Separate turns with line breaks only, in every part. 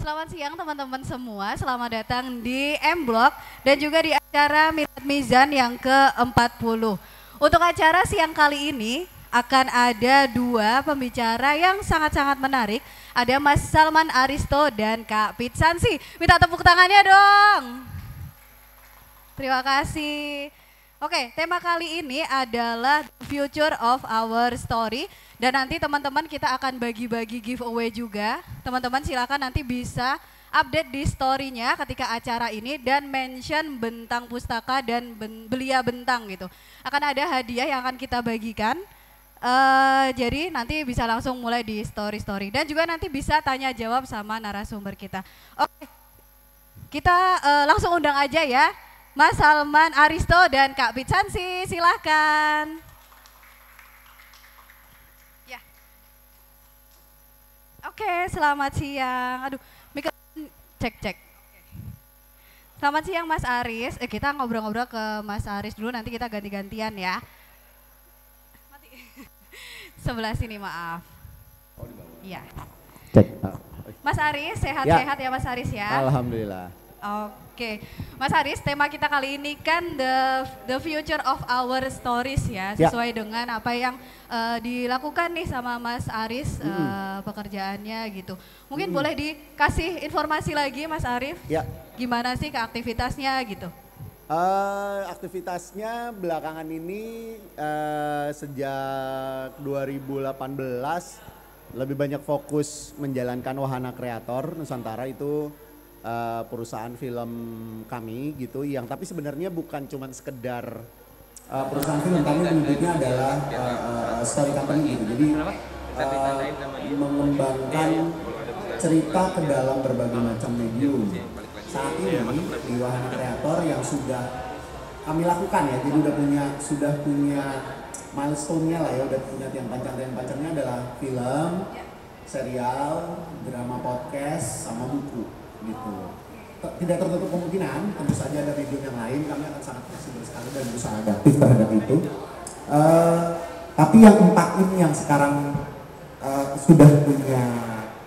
Selamat siang teman-teman semua, selamat datang di M Block dan juga di acara Milad Mizan yang ke-40. Untuk acara siang kali ini akan ada dua pembicara yang sangat-sangat menarik. Ada Mas Salman Aristo dan Kak Pitsansi. Minta tepuk tangannya dong. Terima kasih. Oke, tema kali ini adalah future of our story dan nanti teman-teman kita akan bagi-bagi giveaway juga. Teman-teman silakan nanti bisa update di story-nya ketika acara ini dan mention bentang pustaka dan ben, belia bentang gitu. Akan ada hadiah yang akan kita bagikan. Uh, jadi nanti bisa langsung mulai di story-story dan juga nanti bisa tanya jawab sama narasumber kita. Oke. Kita uh, langsung undang aja ya. Mas Salman Aristo dan Kak Bicansi, silahkan. Ya. Oke, selamat siang. Aduh, mikrofon cek cek. Selamat siang Mas Aris. Eh, kita ngobrol-ngobrol ke Mas Aris dulu, nanti kita ganti-gantian ya. Mati. Sebelah sini maaf. Oh,
Cek. Mas
Aris sehat-sehat ya. ya Mas Aris ya. Alhamdulillah. Oke. Oke, Mas Aris, tema kita kali ini kan the the future of our stories ya, ya. sesuai yeah. dengan apa yang uh, dilakukan nih sama Mas Aris hmm. uh, eh, pekerjaannya gitu. Mungkin hmm. boleh dikasih informasi lagi, Mas Arif? yeah. Gimana sih keaktivitasnya gitu?
Uh, aktivitasnya belakangan ini uh, sejak 2018 lebih banyak fokus menjalankan wahana kreator Nusantara itu uh, perusahaan film kami gitu yang tapi sebenarnya bukan cuma sekedar uh, perusahaan film kami intinya adalah uh, uh, story company gitu jadi uh, mengembangkan iya, iya. cerita ke dalam berbagai macam medium iya, saat ini di wahana kreator yang sudah kami lakukan ya jadi udah punya sudah punya milestone-nya lah ya udah punya tiang panjang tiang panjangnya adalah film serial drama podcast sama buku gitu tidak tertutup kemungkinan tentu saja ada video yang lain kami akan sangat fleksibel sekali dan berusaha adaptif terhadap itu uh, tapi yang empat ini yang sekarang uh, sudah punya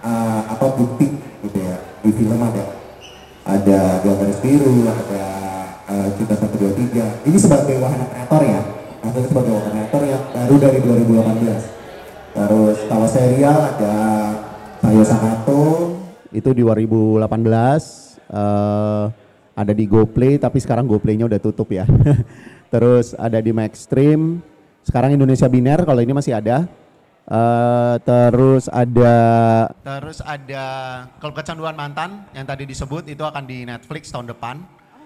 uh, apa bukti gitu ya di film ada ada gambar biru ada uh, cinta satu dua tiga ini sebagai wahana kreator ya maksudnya sebagai wahana kreator yang baru dari 2018 terus kalau serial ada saya Sakato itu di 2018 uh, eh, ada di GoPlay tapi sekarang GoPlay-nya udah tutup ya. Terus ada di Maxstream, sekarang Indonesia Biner kalau ini masih ada. Uh, terus ada terus ada kalau kecanduan mantan yang tadi disebut itu akan di Netflix tahun depan.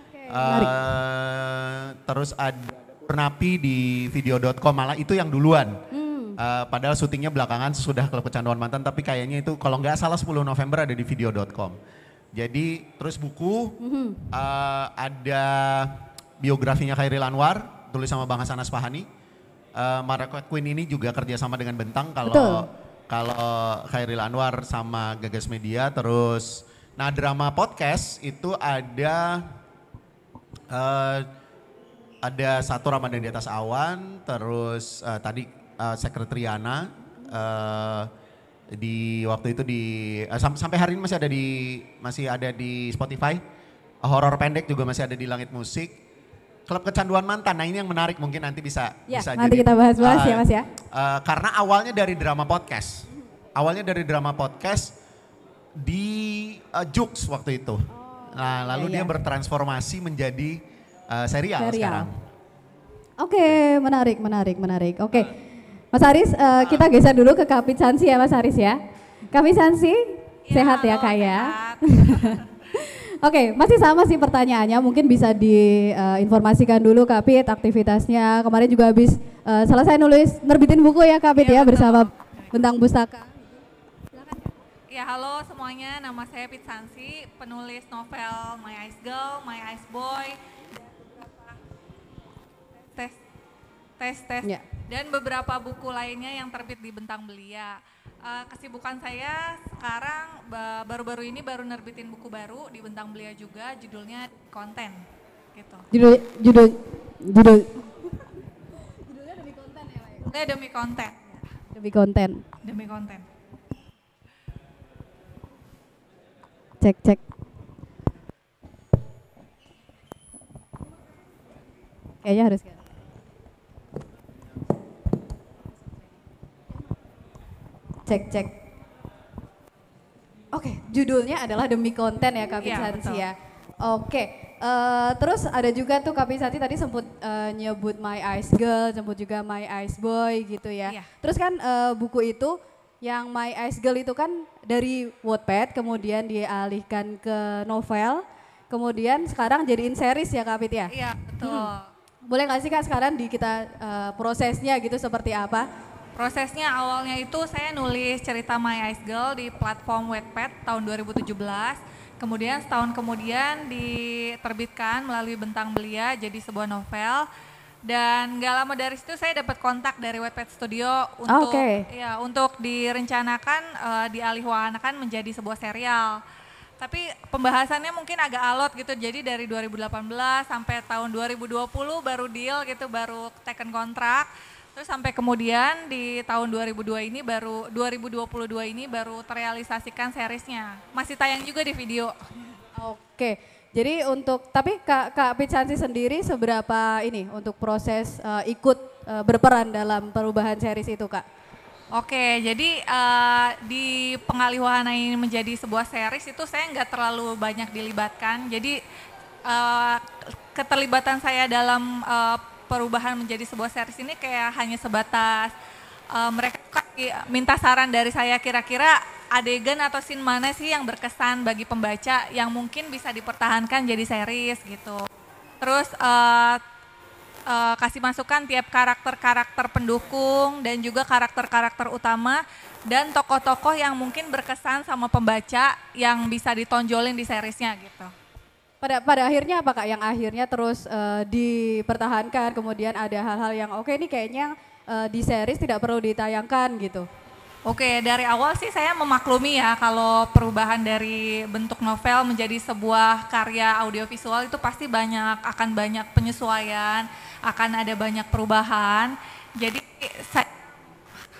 Okay, uh, eh, terus ada Pernapi di video.com malah itu yang duluan. Hmm. Uh, padahal syutingnya belakangan sudah klub kecanduan mantan tapi kayaknya itu kalau nggak salah 10 November ada di video.com. Jadi terus buku uh, ada biografinya Khairil Anwar tulis sama Bang Hasan Aspahani. Uh, eh, Queen ini juga kerjasama dengan Bentang kalau kalau Khairil Anwar sama Gagas Media terus nah drama podcast itu ada uh, ada satu Ramadan di atas awan, terus uh, tadi uh, eh, sekretariana uh, eh, di waktu itu di uh, sam sampai hari ini masih ada di masih ada di Spotify. Horor pendek juga masih ada di Langit Musik. Klub kecanduan mantan. Nah, ini yang menarik mungkin nanti bisa ya, bisa nanti jadi, kita bahas-bahas uh, ya, Mas ya. Uh, karena awalnya dari drama podcast. Awalnya dari drama podcast di uh, Jux waktu itu. Oh, nah, iya, lalu ya, dia iya. bertransformasi menjadi uh, serial, serial sekarang.
Oke, okay, menarik, menarik, menarik. Oke. Okay. Mas Aris, uh, eh, kita geser dulu ke Kapit Sansi ya Mas Aris ya. Kapit Sansi, ya, sehat ya Kak ya? Oke, okay, masih sama sih pertanyaannya. Mungkin bisa diinformasikan uh, dulu Kapit aktivitasnya. Kemarin juga habis uh, selesai nulis nerbitin buku ya Kapit iya, ya, ya bersama Bentang Pustaka.
Ya halo semuanya, nama saya Pit Sansi, penulis novel My Ice Girl, My Ice Boy, tes tes yeah. dan beberapa buku lainnya yang terbit di Bentang Belia. Uh, kesibukan saya sekarang baru-baru ini baru nerbitin buku baru di Bentang Belia juga judulnya konten
gitu. Judul judul judul
judulnya demi konten ya, Pak. Ya? Eh, demi konten. Demi konten. Demi konten.
Cek cek. Kayaknya harus Cek cek. Oke, okay, judulnya adalah demi konten ya Kak Bisansi iya, ya. ya. Oke. Okay. Uh, eh, terus ada juga tuh Kak Bisanti tadi sempat uh, eh, nyebut My Ice Girl, sempat juga My Ice Boy gitu ya. Yeah. Terus kan uh, buku itu yang My Ice Girl itu kan dari Wattpad kemudian dialihkan ke novel, kemudian sekarang jadiin series ya Kak Pit ya? Iya, betul. Hmm. Boleh nggak sih Kak sekarang di kita uh, prosesnya gitu seperti apa?
Prosesnya awalnya itu saya nulis cerita My Ice Girl di platform Wattpad tahun 2017. Kemudian setahun kemudian diterbitkan melalui Bentang Belia jadi sebuah novel. Dan gak lama dari situ saya dapat kontak dari Wattpad Studio untuk ah, okay. ya untuk direncanakan uh, menjadi sebuah serial. Tapi pembahasannya mungkin agak alot gitu. Jadi dari 2018 sampai tahun 2020 baru deal gitu, baru taken kontrak Terus sampai kemudian di tahun 2002 ini baru 2022 ini baru terrealisasikan seriesnya. Masih tayang juga di
video. Oke. Jadi untuk tapi Kak Kak Pichansi sendiri seberapa ini untuk proses uh, ikut uh, berperan dalam perubahan series itu, Kak?
Oke, jadi uh, di pengalih wahana ini menjadi sebuah series itu saya nggak terlalu banyak dilibatkan. Jadi uh, keterlibatan saya dalam uh, perubahan menjadi sebuah series ini kayak hanya sebatas uh, mereka minta saran dari saya kira-kira adegan atau scene mana sih yang berkesan bagi pembaca yang mungkin bisa dipertahankan jadi series gitu. Terus uh, uh, kasih masukan tiap karakter-karakter pendukung dan juga karakter-karakter utama dan tokoh-tokoh yang mungkin berkesan sama pembaca yang bisa ditonjolin di seriesnya gitu
pada pada akhirnya apa kak yang akhirnya terus uh, dipertahankan kemudian ada hal-hal yang oke okay, ini kayaknya uh, di series tidak perlu ditayangkan gitu
Oke, dari awal sih saya memaklumi ya kalau perubahan dari bentuk novel menjadi sebuah karya audiovisual itu pasti banyak akan banyak penyesuaian, akan ada banyak perubahan. Jadi saya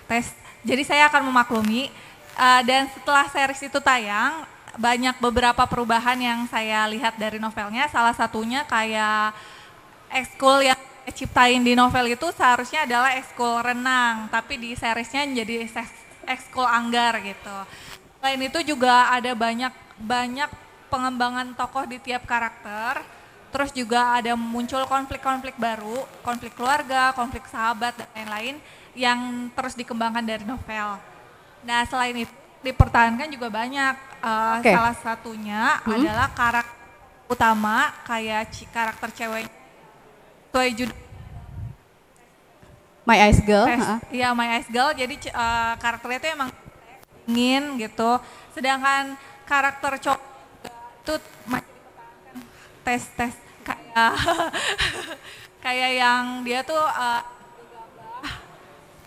tes, jadi saya akan memaklumi uh, dan setelah series itu tayang banyak beberapa perubahan yang saya lihat dari novelnya. Salah satunya kayak ekskul yang ciptain di novel itu seharusnya adalah ekskul renang, tapi di seriesnya jadi ekskul anggar gitu. Selain itu juga ada banyak banyak pengembangan tokoh di tiap karakter. Terus juga ada muncul konflik-konflik baru, konflik keluarga, konflik sahabat dan lain-lain yang terus dikembangkan dari novel. Nah, selain itu dipertahankan juga banyak Uh, eh, okay. Salah satunya hmm. adalah karakter utama kayak karakter cewek sesuai judul My Eyes Girl. Iya, My Eyes Girl. Jadi uh, karakternya itu emang ingin gitu. Sedangkan karakter cowok itu tes tes kayak kayak yang dia tuh uh,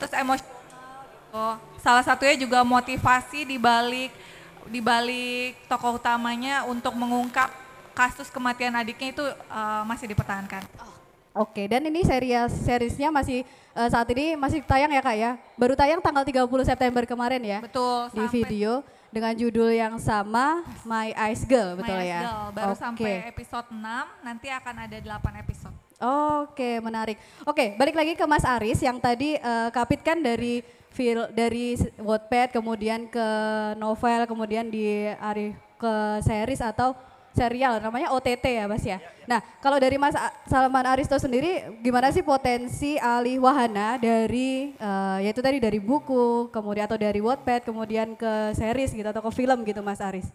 terus emosional gitu. Salah satunya juga motivasi dibalik di balik tokoh utamanya untuk mengungkap kasus kematian adiknya itu uh, masih dipertahankan.
Oke, dan ini serial seriesnya masih uh, saat ini masih tayang ya kak ya? Baru tayang tanggal 30 September kemarin ya? Betul. Di video dengan judul yang sama My Ice Girl betul My Ice ya? Ice Girl, baru okay. sampai
episode 6, nanti akan ada 8 episode.
Oke, menarik. Oke, balik lagi ke Mas Aris yang tadi uh, kapitkan dari feel dari Wattpad kemudian ke novel kemudian di ke series atau serial namanya OTT ya Mas ya? Ya, ya. Nah, kalau dari Mas Salman Aristo sendiri gimana sih potensi alih wahana dari uh, yaitu tadi dari buku, kemudian atau dari Wattpad, kemudian ke series gitu atau ke film gitu Mas Aris?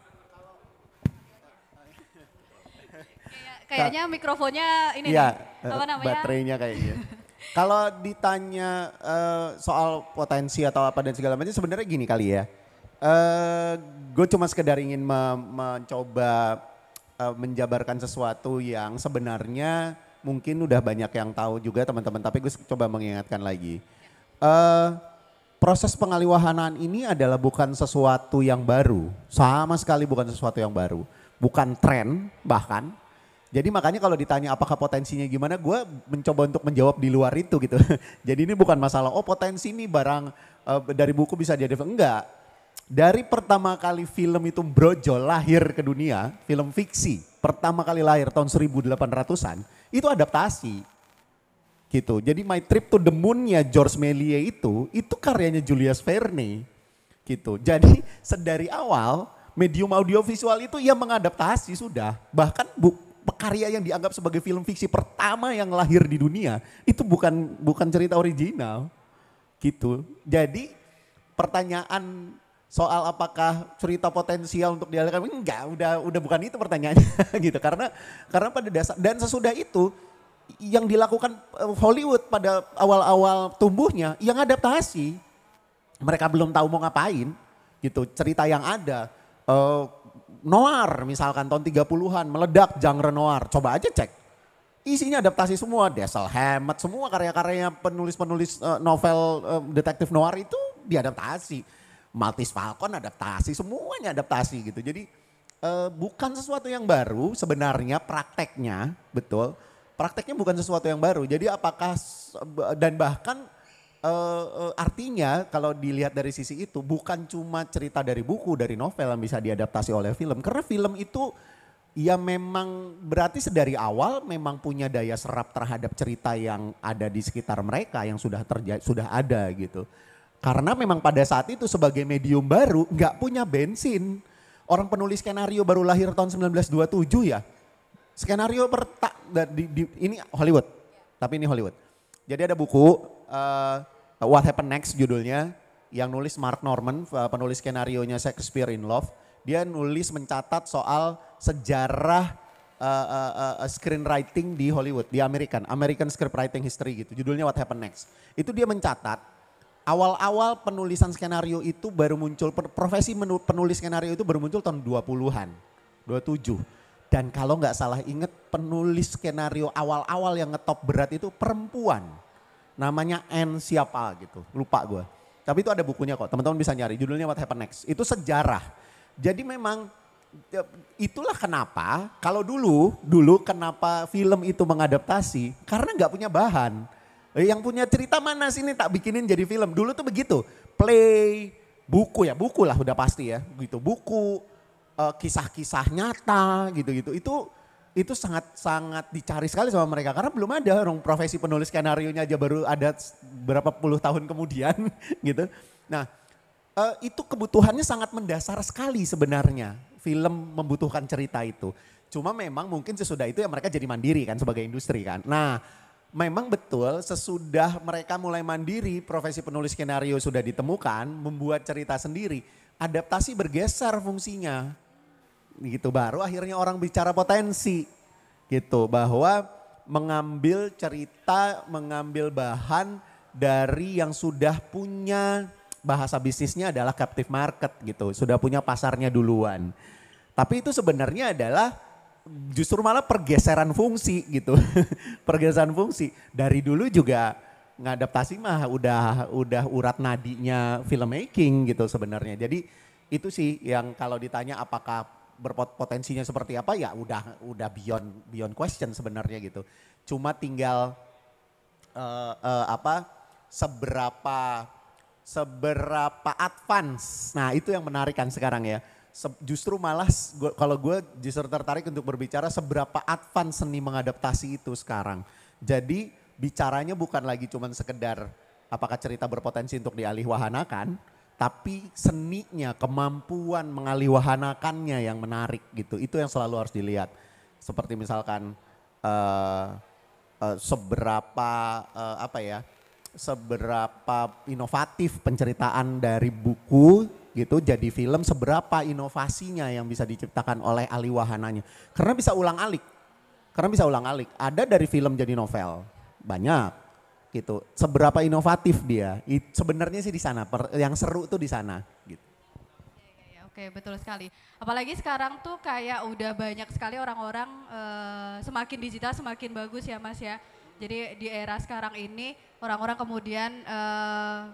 kayaknya mikrofonnya ini ya, nih, apa eh, namanya? Baterainya
kayaknya. Kalau ditanya uh, soal potensi atau apa dan segala macam sebenarnya gini kali ya. Uh, eh, gue cuma sekedar ingin me mencoba uh, menjabarkan sesuatu yang sebenarnya mungkin udah banyak yang tahu juga teman-teman. Tapi gue coba mengingatkan lagi. Uh, proses pengaliwahanan ini adalah bukan sesuatu yang baru. Sama sekali bukan sesuatu yang baru. Bukan tren bahkan jadi makanya kalau ditanya apakah potensinya gimana, gue mencoba untuk menjawab di luar itu gitu. Jadi ini bukan masalah, oh potensi ini barang uh, dari buku bisa jadi enggak. Dari pertama kali film itu brojo lahir ke dunia, film fiksi pertama kali lahir tahun 1800-an, itu adaptasi gitu. Jadi My Trip to the Moon-nya George Méliès itu, itu karyanya Julius Verne gitu. Jadi sedari awal medium audiovisual itu ia mengadaptasi sudah. Bahkan bu, karya yang dianggap sebagai film fiksi pertama yang lahir di dunia itu bukan bukan cerita original gitu. Jadi pertanyaan soal apakah cerita potensial untuk dialihkan enggak udah udah bukan itu pertanyaannya gitu karena karena pada dasar dan sesudah itu yang dilakukan eh, Hollywood pada awal-awal tumbuhnya yang adaptasi mereka belum tahu mau ngapain gitu cerita yang ada uh, noir misalkan tahun 30-an meledak genre noir. Coba aja cek. Isinya adaptasi semua, Diesel Hammett, semua karya karyanya penulis-penulis eh, novel eh, detektif noir itu diadaptasi. Maltese Falcon adaptasi, semuanya adaptasi gitu. Jadi uh, bukan sesuatu yang baru sebenarnya prakteknya, betul. Prakteknya bukan sesuatu yang baru. Jadi apakah dan bahkan uh, artinya kalau dilihat dari sisi itu bukan cuma cerita dari buku dari novel yang bisa diadaptasi oleh film karena film itu ya memang berarti sedari awal memang punya daya serap terhadap cerita yang ada di sekitar mereka yang sudah terjadi sudah ada gitu karena memang pada saat itu sebagai medium baru nggak punya bensin orang penulis skenario baru lahir tahun 1927 ya skenario pertak di, ini Hollywood tapi ini Hollywood jadi ada buku uh, Uh, What Happened Next judulnya yang nulis Mark Norman uh, penulis skenario-nya Shakespeare in Love. Dia nulis mencatat soal sejarah uh, uh, uh, uh screenwriting di Hollywood, di American, American Scriptwriting History gitu. Judulnya What Happened Next. Itu dia mencatat awal-awal penulisan skenario itu baru muncul, profesi penulis skenario itu baru muncul tahun 20-an, 27. Dan kalau nggak salah inget penulis skenario awal-awal yang ngetop berat itu perempuan namanya N siapa gitu, lupa gue. Tapi itu ada bukunya kok, teman-teman bisa nyari, judulnya What Happened Next. Itu sejarah. Jadi memang ya, itulah kenapa kalau dulu, dulu kenapa film itu mengadaptasi, karena nggak punya bahan. Yang punya cerita mana sih ini tak bikinin jadi film. Dulu tuh begitu, play, buku ya, buku lah udah pasti ya, gitu. Buku, eh, kisah-kisah nyata gitu-gitu, itu itu sangat-sangat dicari sekali sama mereka karena belum ada orang profesi penulis skenario-nya aja baru ada berapa puluh tahun kemudian gitu. Nah, uh, itu kebutuhannya sangat mendasar sekali sebenarnya. Film membutuhkan cerita itu. Cuma memang mungkin sesudah itu ya mereka jadi mandiri kan sebagai industri kan. Nah, memang betul sesudah mereka mulai mandiri, profesi penulis skenario sudah ditemukan, membuat cerita sendiri, adaptasi bergeser fungsinya gitu baru akhirnya orang bicara potensi gitu bahwa mengambil cerita mengambil bahan dari yang sudah punya bahasa bisnisnya adalah captive market gitu sudah punya pasarnya duluan tapi itu sebenarnya adalah justru malah pergeseran fungsi gitu pergeseran fungsi dari dulu juga ngadaptasi mah udah udah urat nadinya filmmaking gitu sebenarnya jadi itu sih yang kalau ditanya apakah berpotensinya seperti apa ya udah udah beyond beyond question sebenarnya gitu. Cuma tinggal uh, uh, apa seberapa seberapa advance. Nah, itu yang menarik kan sekarang ya. Se justru malas kalau gue justru tertarik untuk berbicara seberapa advance seni mengadaptasi itu sekarang. Jadi bicaranya bukan lagi cuman sekedar apakah cerita berpotensi untuk dialih wahanakan, tapi seninya, kemampuan mengaliwahanakannya yang menarik gitu. Itu yang selalu harus dilihat. Seperti misalkan uh, uh, seberapa uh, apa ya, seberapa inovatif penceritaan dari buku gitu jadi film seberapa inovasinya yang bisa diciptakan oleh Ali Wahananya karena bisa ulang alik karena bisa ulang alik ada dari film jadi novel banyak gitu. Seberapa inovatif dia? Sebenarnya sih di sana, yang seru tuh di sana gitu.
Iya, iya, iya. Oke, betul sekali. Apalagi sekarang tuh kayak udah banyak sekali orang-orang e, semakin digital semakin bagus ya Mas ya. Jadi di era sekarang ini orang-orang kemudian e,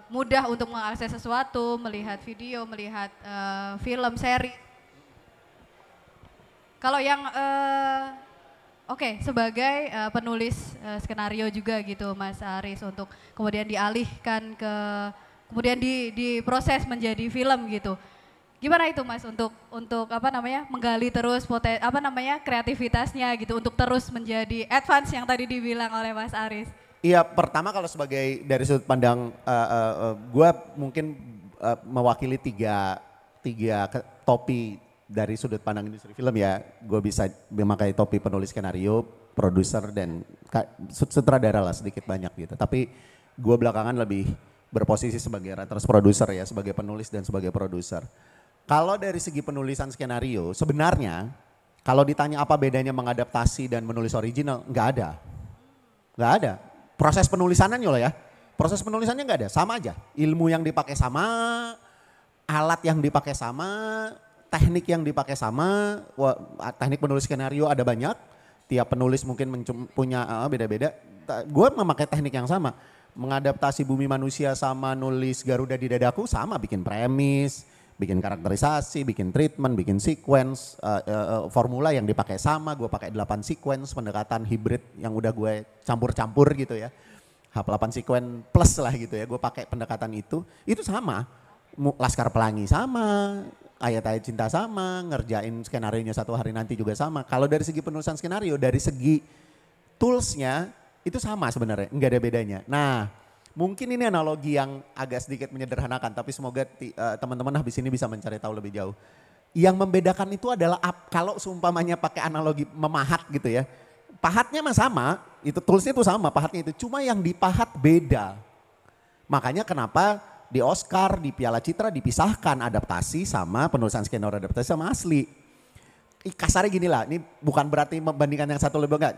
mudah untuk mengakses sesuatu, melihat video, melihat e, film, seri. Kalau yang e, Oke, okay, sebagai uh, penulis uh, skenario juga gitu Mas Aris untuk kemudian dialihkan ke kemudian di diproses menjadi film gitu. Gimana itu Mas untuk untuk apa namanya? menggali terus poten, apa namanya? kreativitasnya gitu untuk terus menjadi advance yang tadi dibilang oleh Mas Aris.
Iya, pertama kalau sebagai dari sudut pandang uh, eh, uh, uh, gue mungkin uh, mewakili tiga tiga topi dari sudut pandang industri film ya, gue bisa memakai topi penulis skenario, produser dan sutradara lah sedikit banyak gitu. Tapi gue belakangan lebih berposisi sebagai writers produser ya, sebagai penulis dan sebagai produser. Kalau dari segi penulisan skenario, sebenarnya kalau ditanya apa bedanya mengadaptasi dan menulis original, nggak ada. Nggak ada. Proses penulisannya loh ya. Proses penulisannya nggak ada, sama aja. Ilmu yang dipakai sama, alat yang dipakai sama, teknik yang dipakai sama, teknik penulis skenario ada banyak, tiap penulis mungkin punya uh, beda-beda. Gue memakai teknik yang sama, mengadaptasi bumi manusia sama nulis Garuda di dadaku sama, bikin premis, bikin karakterisasi, bikin treatment, bikin sequence, uh, uh, formula yang dipakai sama, gue pakai 8 sequence, pendekatan hibrid yang udah gue campur-campur gitu ya. H8 sequence plus lah gitu ya, gue pakai pendekatan itu, itu sama. Laskar Pelangi sama, ayat-ayat cinta sama, ngerjain skenario satu hari nanti juga sama. Kalau dari segi penulisan skenario, dari segi toolsnya itu sama sebenarnya, nggak ada bedanya. Nah, mungkin ini analogi yang agak sedikit menyederhanakan, tapi semoga eh, teman-teman habis ini bisa mencari tahu lebih jauh. Yang membedakan itu adalah kalau seumpamanya pakai analogi memahat gitu ya, pahatnya mah sama, itu toolsnya itu sama, pahatnya itu, cuma yang dipahat beda. Makanya kenapa di Oscar, di Piala Citra dipisahkan adaptasi sama penulisan skenario adaptasi sama asli. Kasarnya gini lah, ini bukan berarti membandingkan yang satu lebih enggak.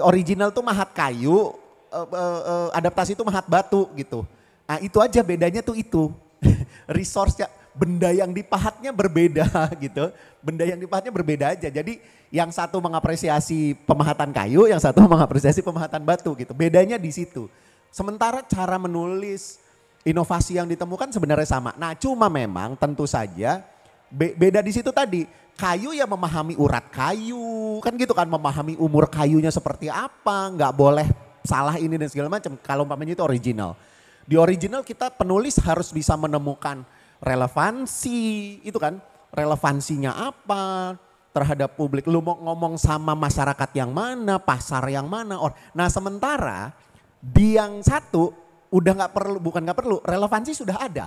Original tuh mahat kayu, eh, eh, eh, adaptasi tuh mahat batu gitu. Nah itu aja bedanya tuh itu. Resource-nya, benda yang dipahatnya berbeda gitu. Benda yang dipahatnya berbeda aja. Jadi yang satu mengapresiasi pemahatan kayu, yang satu mengapresiasi pemahatan batu gitu. Bedanya di situ. Sementara cara menulis, inovasi yang ditemukan sebenarnya sama. Nah cuma memang tentu saja be beda di situ tadi. Kayu ya memahami urat kayu, kan gitu kan memahami umur kayunya seperti apa, nggak boleh salah ini dan segala macam. Kalau umpamanya itu original. Di original kita penulis harus bisa menemukan relevansi, itu kan relevansinya apa terhadap publik. Lu mau ngomong sama masyarakat yang mana, pasar yang mana. Or nah sementara di yang satu udah nggak perlu bukan nggak perlu relevansi sudah ada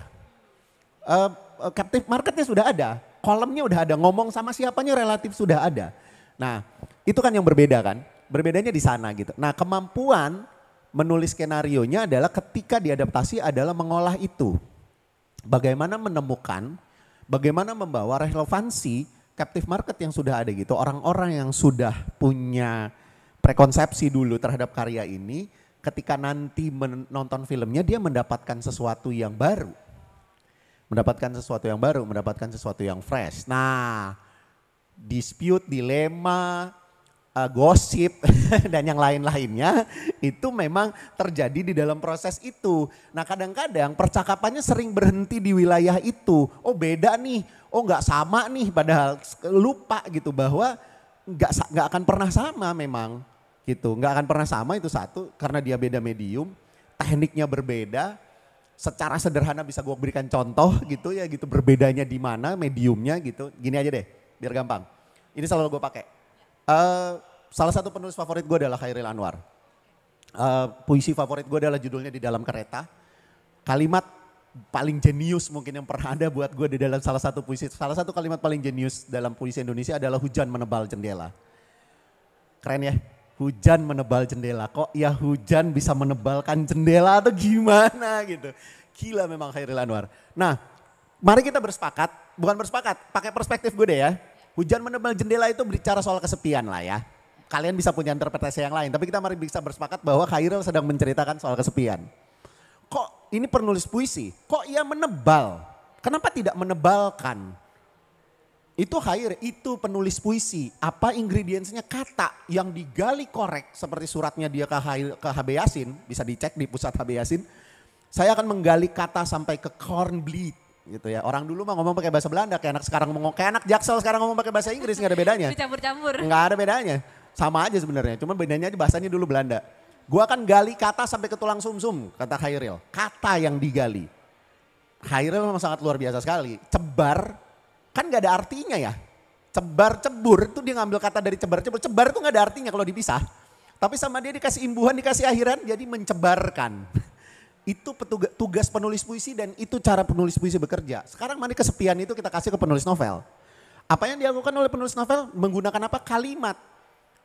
uh, captive marketnya sudah ada kolomnya udah ada ngomong sama siapanya relatif sudah ada nah itu kan yang berbeda kan berbedanya di sana gitu nah kemampuan menulis skenario nya adalah ketika diadaptasi adalah mengolah itu bagaimana menemukan bagaimana membawa relevansi captive market yang sudah ada gitu orang-orang yang sudah punya prekonsepsi dulu terhadap karya ini ketika nanti menonton filmnya dia mendapatkan sesuatu yang baru. Mendapatkan sesuatu yang baru, mendapatkan sesuatu yang fresh. Nah, dispute, dilema, uh, gosip dan yang lain-lainnya itu memang terjadi di dalam proses itu. Nah kadang-kadang percakapannya sering berhenti di wilayah itu. Oh beda nih, oh nggak sama nih padahal lupa gitu bahwa nggak nggak akan pernah sama memang gitu. Nggak akan pernah sama itu satu karena dia beda medium, tekniknya berbeda. Secara sederhana bisa gue berikan contoh gitu ya gitu berbedanya di mana mediumnya gitu. Gini aja deh, biar gampang. Ini selalu gue pakai. Uh, salah satu penulis favorit gue adalah Khairil Anwar. Uh, puisi favorit gue adalah judulnya di dalam kereta. Kalimat paling jenius mungkin yang pernah ada buat gue di dalam salah satu puisi. Salah satu kalimat paling jenius dalam puisi Indonesia adalah hujan menebal jendela. Keren ya? hujan menebal jendela kok ya hujan bisa menebalkan jendela atau gimana gitu gila memang Khairil Anwar nah mari kita bersepakat bukan bersepakat pakai perspektif gue deh ya hujan menebal jendela itu bicara soal kesepian lah ya kalian bisa punya interpretasi yang lain tapi kita mari bisa bersepakat bahwa Khairil sedang menceritakan soal kesepian kok ini penulis puisi kok ia menebal kenapa tidak menebalkan itu Khair, itu penulis puisi. Apa ingredientsnya kata yang digali korek seperti suratnya dia ke, Khair, ke HB Yasin, bisa dicek di pusat HB Yasin. Saya akan menggali kata sampai ke cornbleed gitu ya. Orang dulu mah ngomong pakai bahasa Belanda, kayak anak sekarang ngomong kayak anak Jaksel sekarang ngomong pakai bahasa Inggris nggak ada bedanya.
Campur-campur. Nggak
ada bedanya. Sama aja sebenarnya, Cuma bedanya aja bahasanya dulu Belanda. Gua akan gali kata sampai ke tulang sumsum, -sum, kata Khairil. Kata yang digali. Khairil memang sangat luar biasa sekali. Cebar Kan gak ada artinya ya. Cebar cebur itu dia ngambil kata dari cebar cebur. Cebar itu gak ada artinya kalau dipisah. Tapi sama dia dikasih imbuhan, dikasih akhiran, jadi mencebarkan. Itu petugas, tugas penulis puisi dan itu cara penulis puisi bekerja. Sekarang mani kesepian itu kita kasih ke penulis novel. Apa yang dilakukan oleh penulis novel? Menggunakan apa? Kalimat.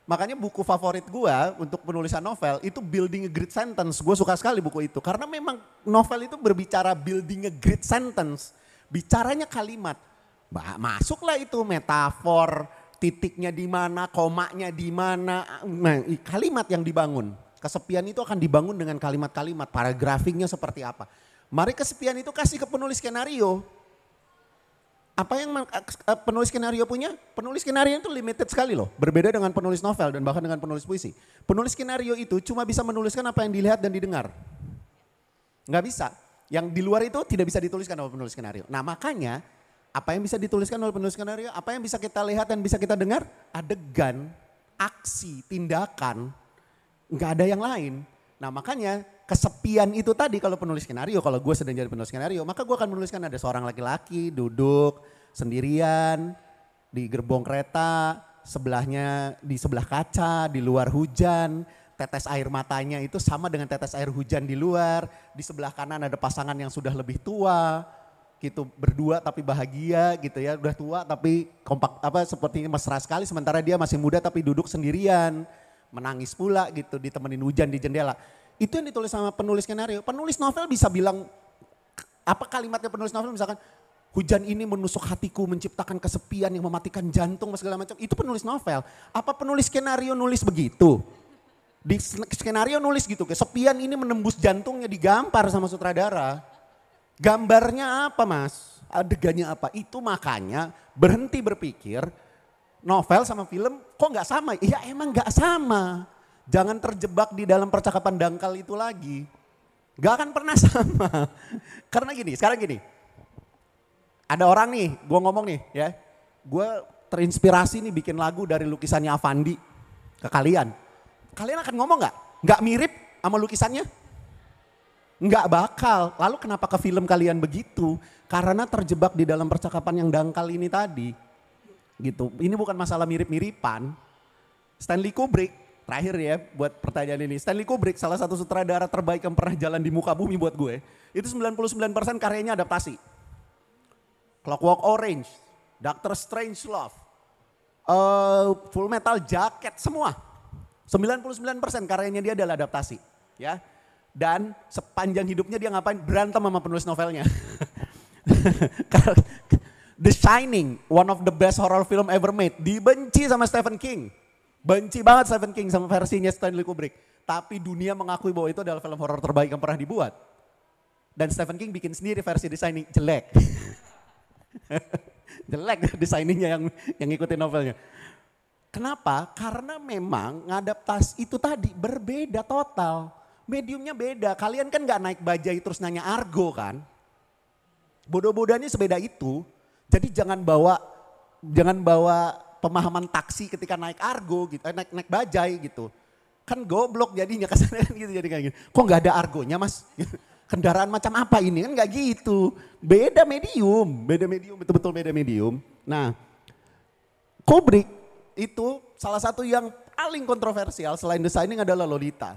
Makanya buku favorit gue untuk penulisan novel itu Building a Great Sentence. Gue suka sekali buku itu. Karena memang novel itu berbicara building a great sentence. Bicaranya kalimat. Masuklah itu metafor, titiknya di mana, komanya di mana, nah, kalimat yang dibangun. Kesepian itu akan dibangun dengan kalimat-kalimat, paragrafiknya seperti apa. Mari kesepian itu kasih ke penulis skenario. Apa yang eh, eh, penulis skenario punya? Penulis skenario itu limited sekali loh. Berbeda dengan penulis novel dan bahkan dengan penulis puisi. Penulis skenario itu cuma bisa menuliskan apa yang dilihat dan didengar. Nggak bisa. Yang di luar itu tidak bisa dituliskan oleh penulis skenario. Nah makanya apa yang bisa dituliskan oleh penulis skenario, apa yang bisa kita lihat dan bisa kita dengar? Adegan, aksi, tindakan, nggak ada yang lain. Nah makanya kesepian itu tadi kalau penulis skenario, kalau gue sedang jadi penulis skenario, maka gue akan menuliskan ada seorang laki-laki duduk sendirian di gerbong kereta, sebelahnya di sebelah kaca, di luar hujan, tetes air matanya itu sama dengan tetes air hujan di luar, di sebelah kanan ada pasangan yang sudah lebih tua, gitu berdua tapi bahagia gitu ya udah tua tapi kompak apa seperti ini mesra sekali sementara dia masih muda tapi duduk sendirian menangis pula gitu ditemenin hujan di jendela itu yang ditulis sama penulis skenario penulis novel bisa bilang apa kalimatnya penulis novel misalkan hujan ini menusuk hatiku menciptakan kesepian yang mematikan jantung segala macam itu penulis novel apa penulis skenario nulis begitu di skenario nulis gitu kesepian ini menembus jantungnya digampar sama sutradara Gambarnya apa mas? Adegannya apa? Itu makanya berhenti berpikir novel sama film kok nggak sama? Iya emang nggak sama. Jangan terjebak di dalam percakapan dangkal itu lagi. Gak akan pernah sama. Karena gini, sekarang gini. Ada orang nih, gue ngomong nih ya. Gue terinspirasi nih bikin lagu dari lukisannya Avandi ke kalian. Kalian akan ngomong gak? Gak mirip sama lukisannya? Nggak bakal. Lalu kenapa ke film kalian begitu? Karena terjebak di dalam percakapan yang dangkal ini tadi. Gitu. Ini bukan masalah mirip-miripan. Stanley Kubrick, terakhir ya buat pertanyaan ini. Stanley Kubrick salah satu sutradara terbaik yang pernah jalan di muka bumi buat gue. Itu 99% karyanya adaptasi. Clockwork Orange, Doctor Strange Love, uh, eh, Full Metal Jacket, semua. 99% karyanya dia adalah adaptasi. Ya, dan sepanjang hidupnya dia ngapain? Berantem sama penulis novelnya. The Shining, one of the best horror film ever made. Dibenci sama Stephen King. Benci banget Stephen King sama versinya Stanley Kubrick. Tapi dunia mengakui bahwa itu adalah film horror terbaik yang pernah dibuat. Dan Stephen King bikin sendiri versi The jelek. jelek desainnya yang yang ngikutin novelnya. Kenapa? Karena memang ngadaptasi itu tadi berbeda total mediumnya beda. Kalian kan nggak naik bajai terus nanya argo kan. Bodoh-bodohnya sebeda itu. Jadi jangan bawa jangan bawa pemahaman taksi ketika naik argo gitu, eh, naik naik bajai gitu. Kan goblok jadinya kesannya kan gitu jadi kayak gitu. Kok nggak ada argonya mas? Kendaraan macam apa ini kan nggak gitu. Beda medium, beda medium betul-betul beda medium. Nah, Kubrick itu salah satu yang paling kontroversial selain desainnya adalah Lolita.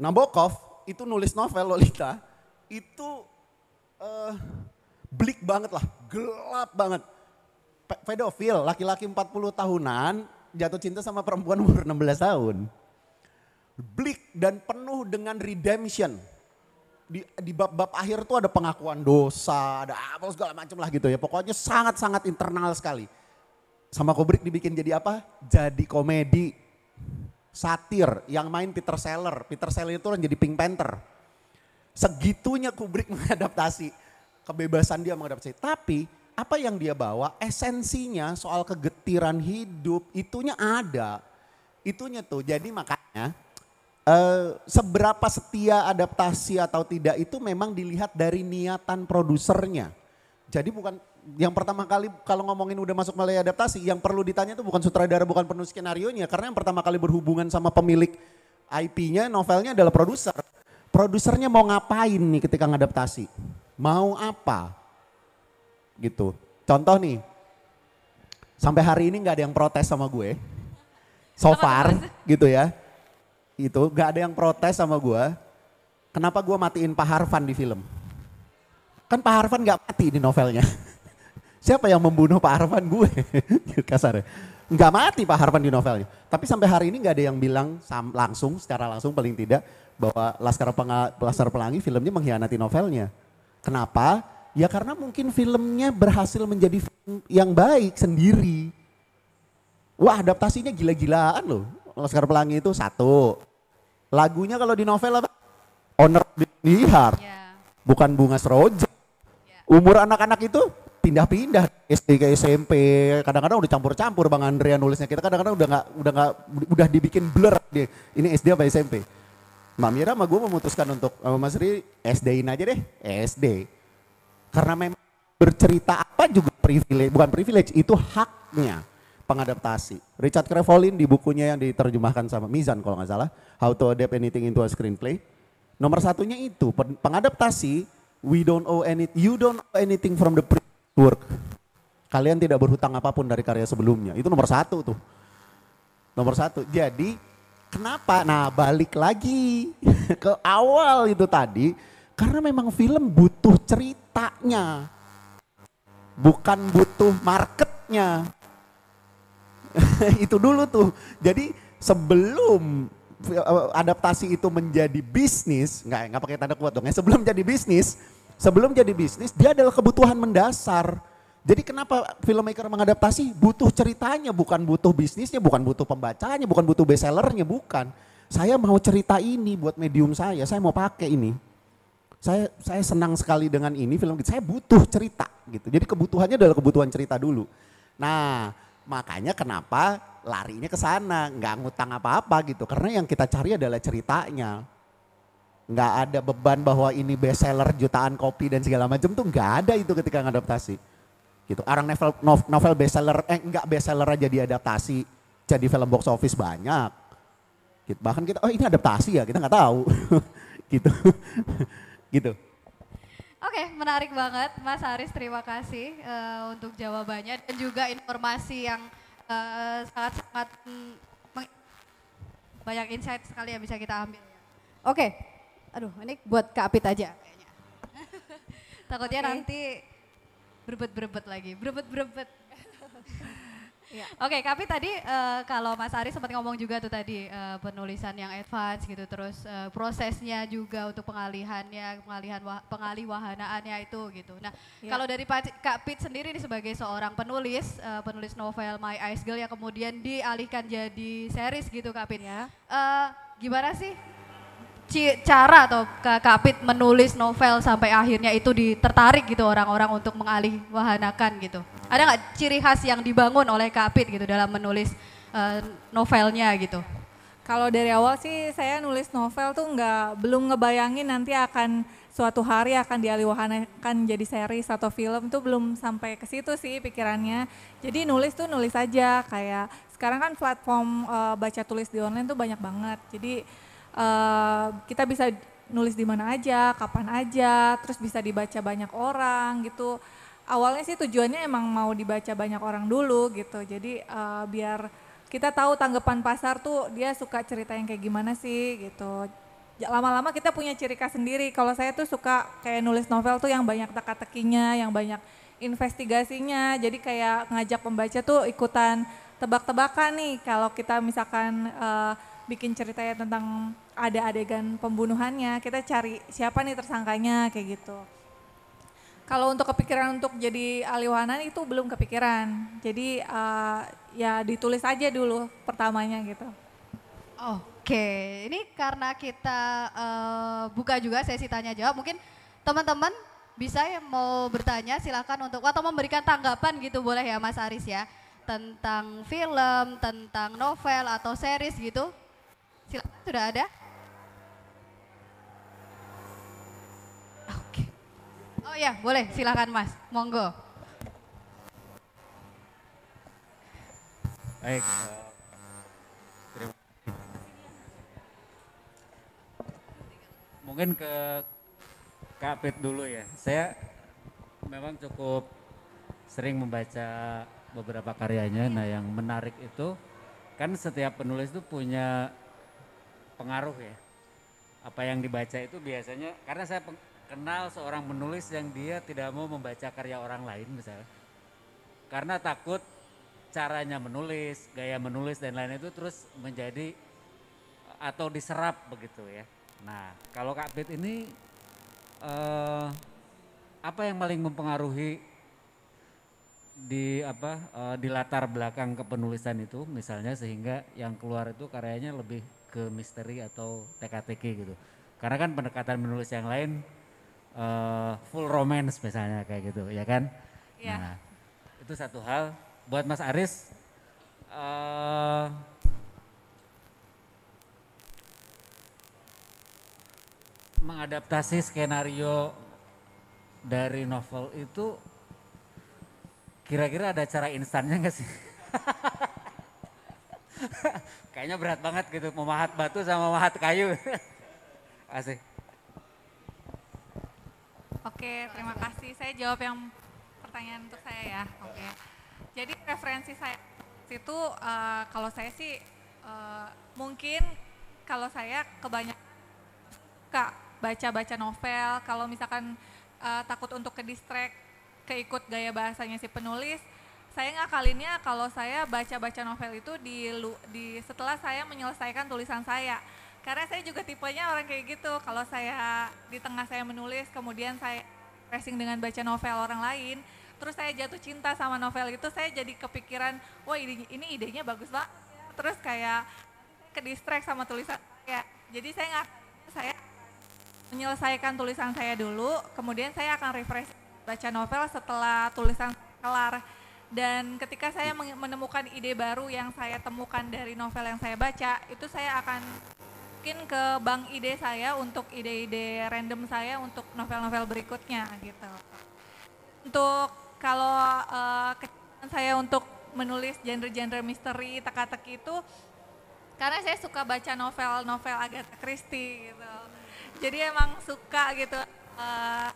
Nabokov itu nulis novel Lolita itu uh, bleak banget lah, gelap banget. Pedofil, laki-laki 40 tahunan jatuh cinta sama perempuan umur 16 tahun. Bleak dan penuh dengan redemption. Di, di bab-bab akhir tuh ada pengakuan dosa, ada apa segala macam lah gitu ya. Pokoknya sangat-sangat internal sekali. Sama Kubrick dibikin jadi apa? Jadi komedi satir, yang main Peter Seller. Peter Seller itu orang jadi Pink Panther. Segitunya Kubrick mengadaptasi, kebebasan dia mengadaptasi. Tapi apa yang dia bawa, esensinya soal kegetiran hidup, itunya ada. Itunya tuh, jadi makanya uh, seberapa setia adaptasi atau tidak itu memang dilihat dari niatan produsernya. Jadi bukan yang pertama kali kalau ngomongin udah masuk melalui adaptasi, yang perlu ditanya itu bukan sutradara, bukan penulis skenarionya, karena yang pertama kali berhubungan sama pemilik IP-nya, novelnya adalah produser. Produsernya mau ngapain nih ketika ngadaptasi? Mau apa? Gitu. Contoh nih, sampai hari ini nggak ada yang protes sama gue. So far, gitu ya. Itu nggak ada yang protes sama gue. Kenapa gue matiin Pak Harvan di film? Kan Pak Harvan nggak mati di novelnya. Siapa yang membunuh Pak Harvan gue? Kasar ya. Nggak mati Pak Harvan di novelnya. Tapi sampai hari ini nggak ada yang bilang langsung, secara langsung paling tidak, bahwa Laskar, Laskar Pelangi filmnya mengkhianati novelnya. Kenapa? Ya karena mungkin filmnya berhasil menjadi film yang baik sendiri. Wah adaptasinya gila-gilaan loh. Laskar Pelangi itu satu. Lagunya kalau di novel apa? Honor Dihar. Yeah. Bukan Bunga Seroja. Iya. Umur anak-anak itu pindah-pindah SD ke SMP kadang-kadang udah campur-campur Bang Andrea nulisnya kita kadang-kadang udah nggak udah nggak udah dibikin blur deh ini SD apa SMP Mbak Mira sama gue memutuskan untuk sama eh, Mas Ri SD-in aja deh SD karena memang bercerita apa juga privilege bukan privilege itu haknya pengadaptasi Richard Crevolin di bukunya yang diterjemahkan sama Mizan kalau nggak salah How to Adapt Anything into a Screenplay nomor satunya itu pengadaptasi we don't owe anything you don't owe anything from the work. Kalian tidak berhutang apapun dari karya sebelumnya. Itu nomor satu tuh. Nomor satu. Jadi kenapa? Nah balik lagi ke awal itu tadi. Karena memang film butuh ceritanya. Bukan butuh marketnya. itu dulu tuh. Jadi sebelum eh, adaptasi itu menjadi bisnis, nggak nggak pakai tanda kuat dong. Ya. Sebelum jadi bisnis, Sebelum jadi bisnis, dia adalah kebutuhan mendasar. Jadi kenapa filmmaker mengadaptasi? Butuh ceritanya, bukan butuh bisnisnya, bukan butuh pembacanya, bukan butuh bestsellernya, bukan. Saya mau cerita ini buat medium saya, saya mau pakai ini. Saya saya senang sekali dengan ini film Saya butuh cerita gitu. Jadi kebutuhannya adalah kebutuhan cerita dulu. Nah, makanya kenapa larinya ke sana, nggak ngutang apa-apa gitu. Karena yang kita cari adalah ceritanya nggak ada beban bahwa ini bestseller jutaan kopi dan segala macam tuh nggak ada itu ketika ngadaptasi gitu orang novel novel bestseller eh nggak bestseller aja diadaptasi jadi film box office banyak gitu. bahkan kita oh ini adaptasi ya kita nggak tahu gitu gitu
Oke, okay, menarik banget, Mas Haris. Terima kasih uh, untuk jawabannya dan juga informasi yang eh, sangat sangat-sangat banyak insight sekali yang bisa kita ambil. Ya. Oke, okay. Aduh, ini buat Kak Apit aja kayaknya. Takutnya okay. nanti berebet-berebet lagi, berebet-berebet.
ya.
Oke, okay, tapi tadi uh, kalau Mas Ari sempat ngomong juga tuh tadi uh, penulisan yang advance gitu, terus uh, prosesnya juga untuk pengalihannya, pengalihan wah, pengalih wahanaannya itu gitu. Nah, ya. kalau dari Pak, Kak Pit sendiri nih sebagai seorang penulis, uh, penulis novel My Ice Girl yang kemudian dialihkan jadi series gitu Kak Pit. Ya. Uh, gimana sih cara atau Kak Kapit menulis novel sampai akhirnya itu ditertarik gitu orang-orang untuk mengalih wahanakan gitu? Ada nggak ciri khas yang dibangun oleh Kapit gitu dalam menulis uh, novelnya gitu? Kalau dari awal sih saya nulis
novel tuh nggak belum ngebayangin nanti akan suatu hari akan dialihwahanakan jadi seri atau film tuh belum sampai ke situ sih pikirannya. Jadi nulis tuh nulis aja kayak sekarang kan platform uh, baca tulis di online tuh banyak banget. Jadi Eh, kita bisa nulis di mana aja, kapan aja, terus bisa dibaca banyak orang gitu. Awalnya sih tujuannya emang mau dibaca banyak orang dulu gitu. Jadi uh, biar kita tahu tanggapan pasar tuh dia suka cerita yang kayak gimana sih gitu. Lama-lama kita punya ciri khas sendiri. Kalau saya tuh suka kayak nulis novel tuh yang banyak teka-tekinya, yang banyak investigasinya. Jadi kayak ngajak pembaca tuh ikutan tebak-tebakan nih kalau kita misalkan uh, bikin cerita ya tentang ada adegan pembunuhannya, kita cari siapa nih tersangkanya kayak gitu. Kalau untuk kepikiran untuk jadi aliwanan itu belum kepikiran. Jadi uh,
ya ditulis aja dulu pertamanya gitu. Oke, ini karena kita uh, buka juga sesi tanya jawab, mungkin teman-teman bisa yang mau bertanya silahkan untuk atau memberikan tanggapan gitu boleh ya Mas Aris ya tentang film, tentang novel atau series gitu Silakan sudah ada. Oke. Okay. Oh ya, boleh silakan Mas. Monggo.
Baik. Eh, terima kasih. Mungkin ke kapit dulu ya. Saya memang cukup sering membaca beberapa karyanya. Nah, yang menarik itu kan setiap penulis itu punya pengaruh ya. Apa yang dibaca itu biasanya karena saya kenal seorang penulis yang dia tidak mau membaca karya orang lain misalnya. Karena takut caranya menulis, gaya menulis dan lain itu terus menjadi atau diserap begitu ya. Nah, kalau Kak Bit ini eh, apa yang paling mempengaruhi di apa eh, di latar belakang kepenulisan itu misalnya sehingga yang keluar itu karyanya lebih ke misteri atau TKTK gitu. Karena kan pendekatan menulis yang lain uh, full romance misalnya kayak gitu, ya kan? Iya. Nah, itu satu hal. Buat Mas Aris, uh, mengadaptasi skenario dari novel itu kira-kira ada cara instannya nggak sih? Kayaknya berat banget gitu, memahat batu sama memahat kayu. Asik. Oke,
terima kasih. Saya jawab yang pertanyaan untuk saya ya. Oke. Jadi referensi saya itu uh, kalau saya sih uh, mungkin kalau saya kebanyakan kak baca-baca novel, kalau misalkan uh, takut untuk ke distract, keikut gaya bahasanya si penulis, saya ngakalinnya kalau saya baca-baca novel itu di di setelah saya menyelesaikan tulisan saya. Karena saya juga tipenya orang kayak gitu. Kalau saya di tengah saya menulis, kemudian saya racing dengan baca novel orang lain, terus saya jatuh cinta sama novel itu, saya jadi kepikiran, wah ini, ini idenya bagus Pak." Terus kayak ke distract sama tulisan saya. Jadi saya nggak saya menyelesaikan tulisan saya dulu, kemudian saya akan refresh baca novel setelah tulisan kelar dan ketika saya menemukan ide baru yang saya temukan dari novel yang saya baca, itu saya akan mungkin ke bank ide saya untuk ide-ide random saya untuk novel-novel berikutnya gitu. Untuk kalau uh, saya untuk menulis genre-genre misteri, teka-teki itu karena saya suka baca novel-novel Agatha Christie gitu. Jadi emang suka gitu uh,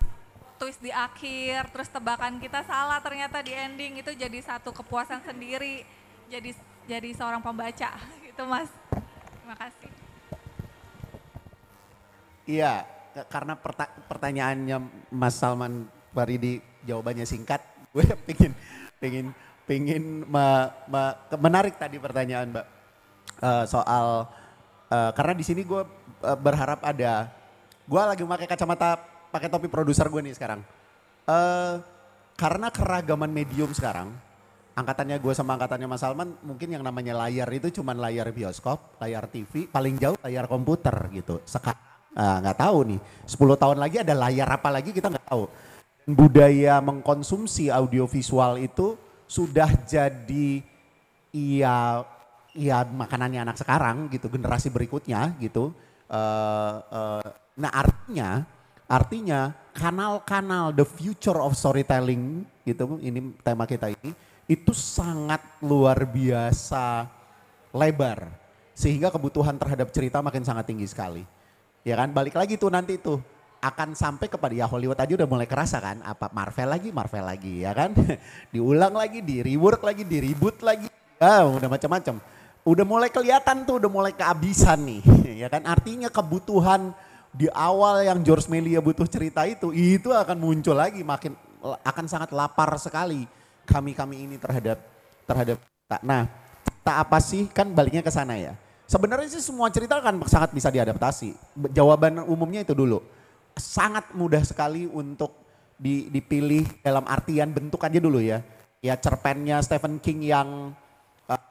twist di akhir, terus tebakan kita salah ternyata di ending itu jadi satu kepuasan sendiri. Jadi jadi seorang pembaca gitu Mas. Terima kasih.
Iya, karena perta pertanyaannya Mas Salman Baridi jawabannya singkat, gue pingin pingin pingin ma, ma, menarik tadi pertanyaan Mbak uh, soal uh, karena di sini gue uh, berharap ada gue lagi memakai kacamata pakai topi produser gue nih sekarang. Uh, karena keragaman medium sekarang, angkatannya gue sama angkatannya Mas Salman mungkin yang namanya layar itu cuman layar bioskop, layar TV, paling jauh layar komputer gitu. Sekarang eh, nggak uh, tahu nih, 10 tahun lagi ada layar apa lagi kita nggak tahu. Budaya mengkonsumsi audiovisual itu sudah jadi iya iya makanannya anak sekarang gitu, generasi berikutnya gitu. Uh, uh, nah artinya Artinya kanal-kanal the future of storytelling gitu ini tema kita ini itu sangat luar biasa lebar sehingga kebutuhan terhadap cerita makin sangat tinggi sekali. Ya kan balik lagi tuh nanti tuh akan sampai kepada ya Hollywood tadi udah mulai kerasa kan apa Marvel lagi Marvel lagi ya kan diulang lagi di rework lagi di reboot lagi ah udah macam-macam udah mulai kelihatan tuh udah mulai kehabisan nih ya kan artinya kebutuhan di awal yang George Melia butuh cerita itu, itu akan muncul lagi makin akan sangat lapar sekali kami-kami ini terhadap terhadap tak. Nah, tak apa sih kan baliknya ke sana ya. Sebenarnya sih semua cerita kan sangat bisa diadaptasi. Jawaban umumnya itu dulu. Sangat mudah sekali untuk dipilih dalam artian bentuk aja dulu ya. Ya cerpennya Stephen King yang uh,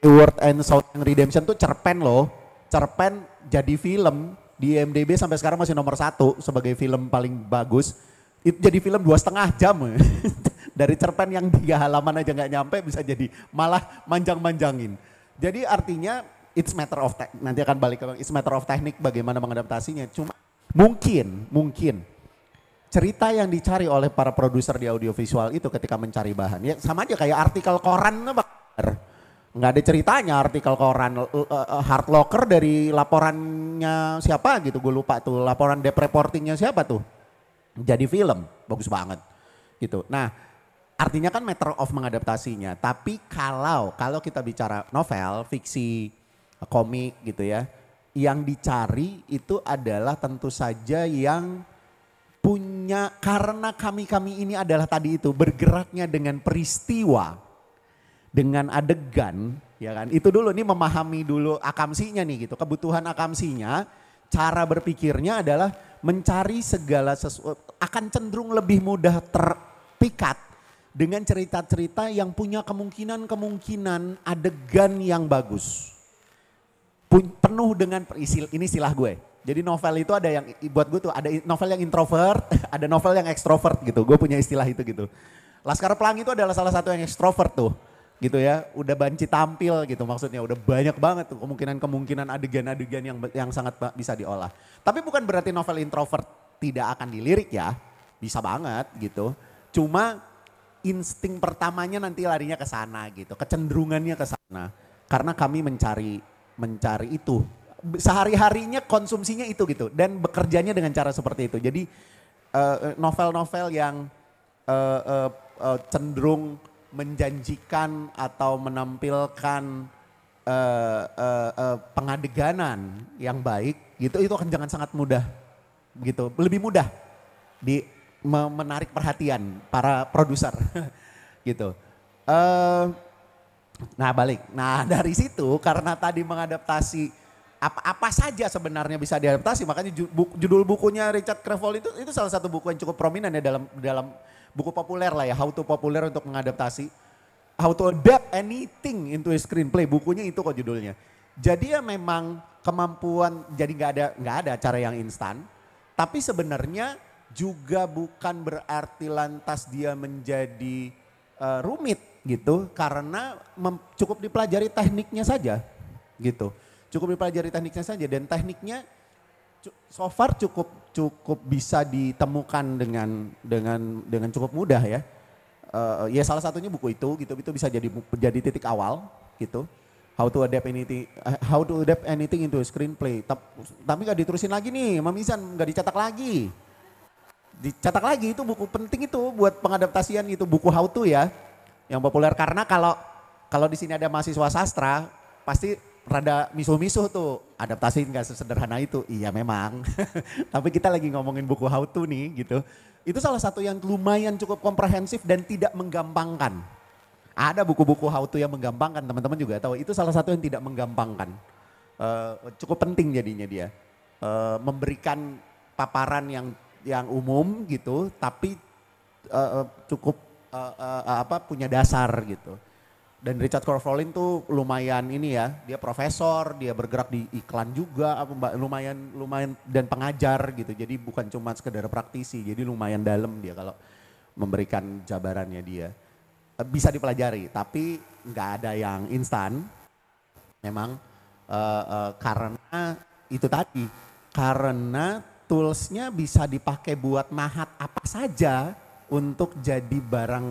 Hayward and Southern Redemption tuh cerpen loh. Cerpen jadi film di IMDb sampai sekarang masih nomor satu sebagai film paling bagus. Itu jadi film dua setengah jam. Dari cerpen yang tiga halaman aja nggak nyampe bisa jadi malah manjang-manjangin. Jadi artinya it's matter of tech. nanti akan balik ke it's matter of teknik bagaimana mengadaptasinya. Cuma mungkin mungkin cerita yang dicari oleh para produser di audiovisual itu ketika mencari bahan ya sama aja kayak artikel koran nggak ada ceritanya artikel koran uh, hard locker dari laporannya siapa gitu gue lupa tuh laporan dep reportingnya siapa tuh jadi film bagus banget gitu nah artinya kan matter of mengadaptasinya tapi kalau kalau kita bicara novel fiksi komik gitu ya yang dicari itu adalah tentu saja yang punya karena kami-kami ini adalah tadi itu bergeraknya dengan peristiwa dengan adegan ya kan itu dulu nih memahami dulu akamsinya nih gitu kebutuhan akamsinya cara berpikirnya adalah mencari segala sesuatu akan cenderung lebih mudah terpikat dengan cerita-cerita yang punya kemungkinan-kemungkinan adegan yang bagus penuh dengan perisil ini silah gue jadi novel itu ada yang buat gue tuh ada novel yang introvert ada novel yang ekstrovert gitu gue punya istilah itu gitu Laskar Pelangi itu adalah salah satu yang ekstrovert tuh gitu ya, udah banci tampil gitu maksudnya, udah banyak banget kemungkinan-kemungkinan adegan-adegan yang yang sangat bisa diolah. Tapi bukan berarti novel introvert tidak akan dilirik ya, bisa banget gitu. Cuma insting pertamanya nanti larinya ke sana gitu, kecenderungannya ke sana. Karena kami mencari mencari itu. Sehari-harinya konsumsinya itu gitu dan bekerjanya dengan cara seperti itu. Jadi eh, eh, novel-novel uh, yang uh, uh, cenderung menjanjikan atau menampilkan uh, uh, uh, pengadeganan yang baik gitu itu akan jangan sangat mudah gitu lebih mudah di menarik perhatian para produser gitu uh, nah balik nah dari situ karena tadi mengadaptasi apa-apa saja sebenarnya bisa diadaptasi makanya judul bukunya Richard Crevol itu itu salah satu buku yang cukup prominent ya dalam dalam buku populer lah ya, How to Populer untuk mengadaptasi. How to Adapt Anything into a Screenplay, bukunya itu kok judulnya. Jadi ya memang kemampuan, jadi nggak ada nggak ada cara yang instan. Tapi sebenarnya juga bukan berarti lantas dia menjadi uh, rumit gitu, karena cukup dipelajari tekniknya saja gitu. Cukup dipelajari tekniknya saja dan tekniknya so far cukup cukup bisa ditemukan dengan dengan dengan cukup mudah ya. Uh, ya salah satunya buku itu gitu itu bisa jadi jadi titik awal gitu. How to adapt anything eh, how to adapt anything into a screenplay. Tapi nggak diterusin lagi nih, mamisan gak dicetak lagi. Dicetak lagi itu buku penting itu buat pengadaptasian itu buku how to ya yang populer karena kalau kalau di sini ada mahasiswa sastra pasti rada misuh-misuh tuh adaptasi nggak sesederhana itu iya memang tapi kita lagi ngomongin buku how to nih gitu itu salah satu yang lumayan cukup komprehensif dan tidak menggampangkan ada buku-buku how to yang menggampangkan teman-teman juga tahu itu salah satu yang tidak menggampangkan uh, cukup penting jadinya dia uh, memberikan paparan yang yang umum gitu tapi uh, cukup uh, uh, apa punya dasar gitu dan Richard Corfolin tuh lumayan ini ya, dia profesor, dia bergerak di iklan juga, lumayan lumayan dan pengajar gitu. Jadi bukan cuma sekedar praktisi, jadi lumayan dalam dia kalau memberikan jabarannya dia. Eh, bisa dipelajari, tapi nggak ada yang instan. Memang uh, uh, karena itu tadi, karena toolsnya bisa dipakai buat mahat apa saja untuk jadi barang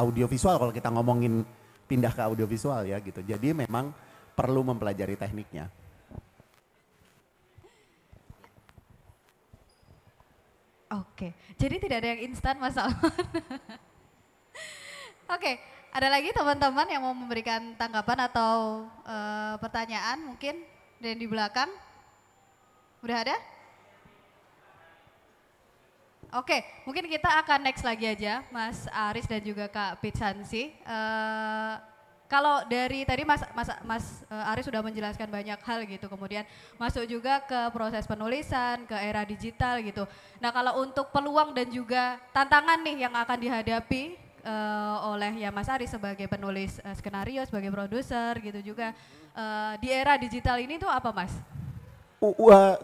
audiovisual kalau kita ngomongin pindah ke audiovisual ya gitu. Jadi memang perlu mempelajari tekniknya.
Oke, jadi tidak ada yang instan Mas Oke, ada lagi teman-teman yang mau memberikan tanggapan atau uh, pertanyaan mungkin dari di belakang? Udah ada? Oke, mungkin kita akan next lagi aja, Mas Aris dan juga Kak Pitsansi. Uh, kalau dari tadi Mas Mas Mas eh, Aris sudah menjelaskan banyak hal gitu, kemudian masuk juga ke proses penulisan, ke era digital gitu. Nah, kalau untuk peluang dan juga tantangan nih yang akan dihadapi uh, oleh ya Mas Aris sebagai penulis uh, skenario, sebagai produser gitu juga uh, di era digital ini tuh apa, Mas?
Uh, uh,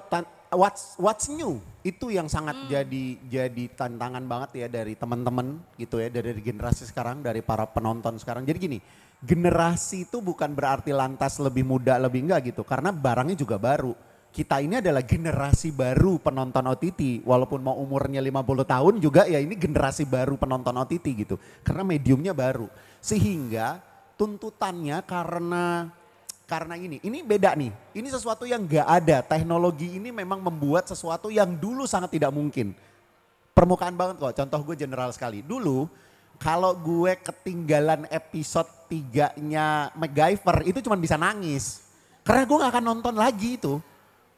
what's what's new itu yang sangat hmm. jadi jadi tantangan banget ya dari teman-teman gitu ya dari generasi sekarang dari para penonton sekarang jadi gini generasi itu bukan berarti lantas lebih muda lebih enggak gitu karena barangnya juga baru kita ini adalah generasi baru penonton OTT walaupun mau umurnya 50 tahun juga ya ini generasi baru penonton OTT gitu karena mediumnya baru sehingga tuntutannya karena karena ini. Ini beda nih. Ini sesuatu yang gak ada. Teknologi ini memang membuat sesuatu yang dulu sangat tidak mungkin. Permukaan banget kok. Contoh gue general sekali. Dulu kalau gue ketinggalan episode tiganya MacGyver itu cuma bisa nangis. Karena gue gak akan nonton lagi itu.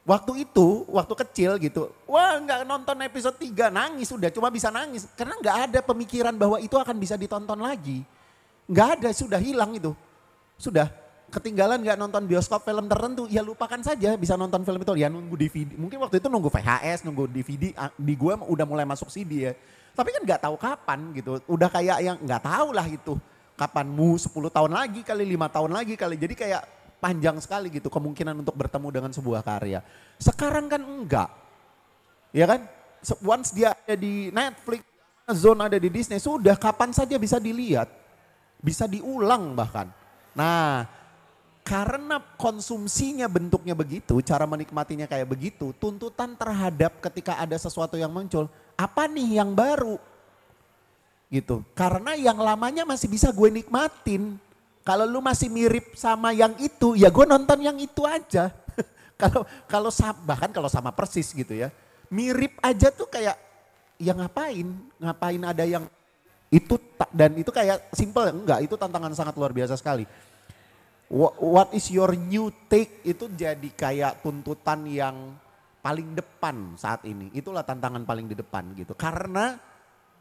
Waktu itu, waktu kecil gitu, wah gak nonton episode tiga nangis udah cuma bisa nangis. Karena gak ada pemikiran bahwa itu akan bisa ditonton lagi. Gak ada, sudah hilang itu. Sudah, ketinggalan nggak nonton bioskop film tertentu, ya lupakan saja bisa nonton film itu. Ya nunggu DVD, mungkin waktu itu nunggu VHS, nunggu DVD, ah, di gue udah mulai masuk CD ya. Tapi kan nggak tahu kapan gitu, udah kayak yang nggak tahu lah itu. Kapanmu 10 tahun lagi kali, lima tahun lagi kali. Jadi kayak panjang sekali gitu kemungkinan untuk bertemu dengan sebuah karya. Sekarang kan enggak. Ya kan? Once dia ada di Netflix, Amazon ada di Disney, sudah kapan saja bisa dilihat. Bisa diulang bahkan. Nah, karena konsumsinya bentuknya begitu, cara menikmatinya kayak begitu, tuntutan terhadap ketika ada sesuatu yang muncul, apa nih yang baru? Gitu. Karena yang lamanya masih bisa gue nikmatin. Kalau lu masih mirip sama yang itu, ya gue nonton yang itu aja. Kalau kalau bahkan kalau sama persis gitu ya. Mirip aja tuh kayak ya ngapain? Ngapain ada yang itu dan itu kayak simple enggak, itu tantangan sangat luar biasa sekali. What is your new take itu jadi kayak tuntutan yang paling depan saat ini. Itulah tantangan paling di depan gitu. Karena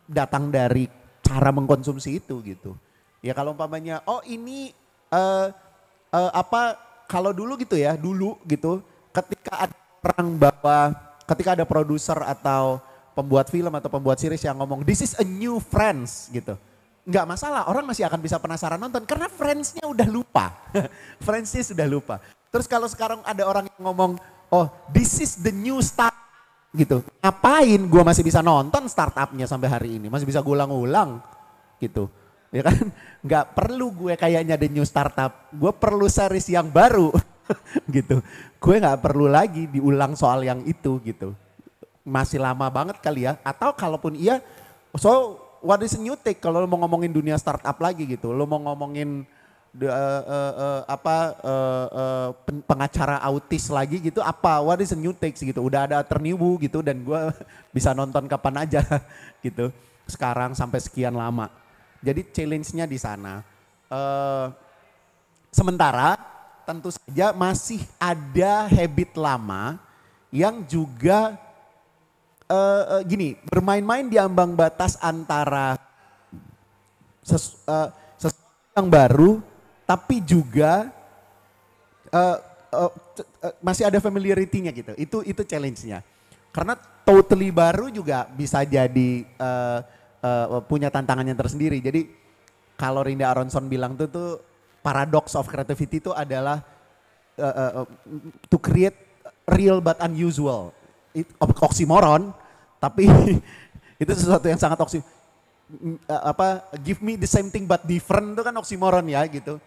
datang dari cara mengkonsumsi itu gitu. Ya kalau umpamanya oh ini uh, uh, apa kalau dulu gitu ya, dulu gitu ketika ada orang bahwa ketika ada produser atau pembuat film atau pembuat series yang ngomong this is a new friends gitu nggak masalah, orang masih akan bisa penasaran nonton karena friendsnya udah lupa. friendsnya sudah lupa. Terus kalau sekarang ada orang yang ngomong, "Oh, this is the new start." gitu. Ngapain gue masih bisa nonton startupnya sampai hari ini? Masih bisa gue ulang-ulang gitu. Ya kan? Nggak perlu gue kayaknya the new startup. Gue perlu series yang baru gitu. Gue nggak perlu lagi diulang soal yang itu gitu. Masih lama banget kali ya. Atau kalaupun iya, so what is new take kalau lo mau ngomongin dunia startup lagi gitu, lo mau ngomongin uh, uh, uh, apa uh, uh, pen, pengacara autis lagi gitu apa what is a new gitu udah ada terniwu gitu dan gue bisa nonton kapan aja gitu sekarang sampai sekian lama jadi challenge-nya di sana uh, sementara tentu saja masih ada habit lama yang juga uh, uh, gini, bermain-main di ambang batas antara sesu, uh, eh, sesuatu yang baru, tapi juga uh, uh, uh, masih ada familiarity-nya gitu. Itu itu challenge-nya. Karena totally baru juga bisa jadi uh, uh, punya tantangannya tersendiri. Jadi kalau Rinda Aronson bilang tuh tuh paradox of creativity itu adalah uh, uh, to create real but unusual oksimoron, tapi itu sesuatu yang sangat oksi apa give me the same thing but different itu kan oksimoron ya gitu.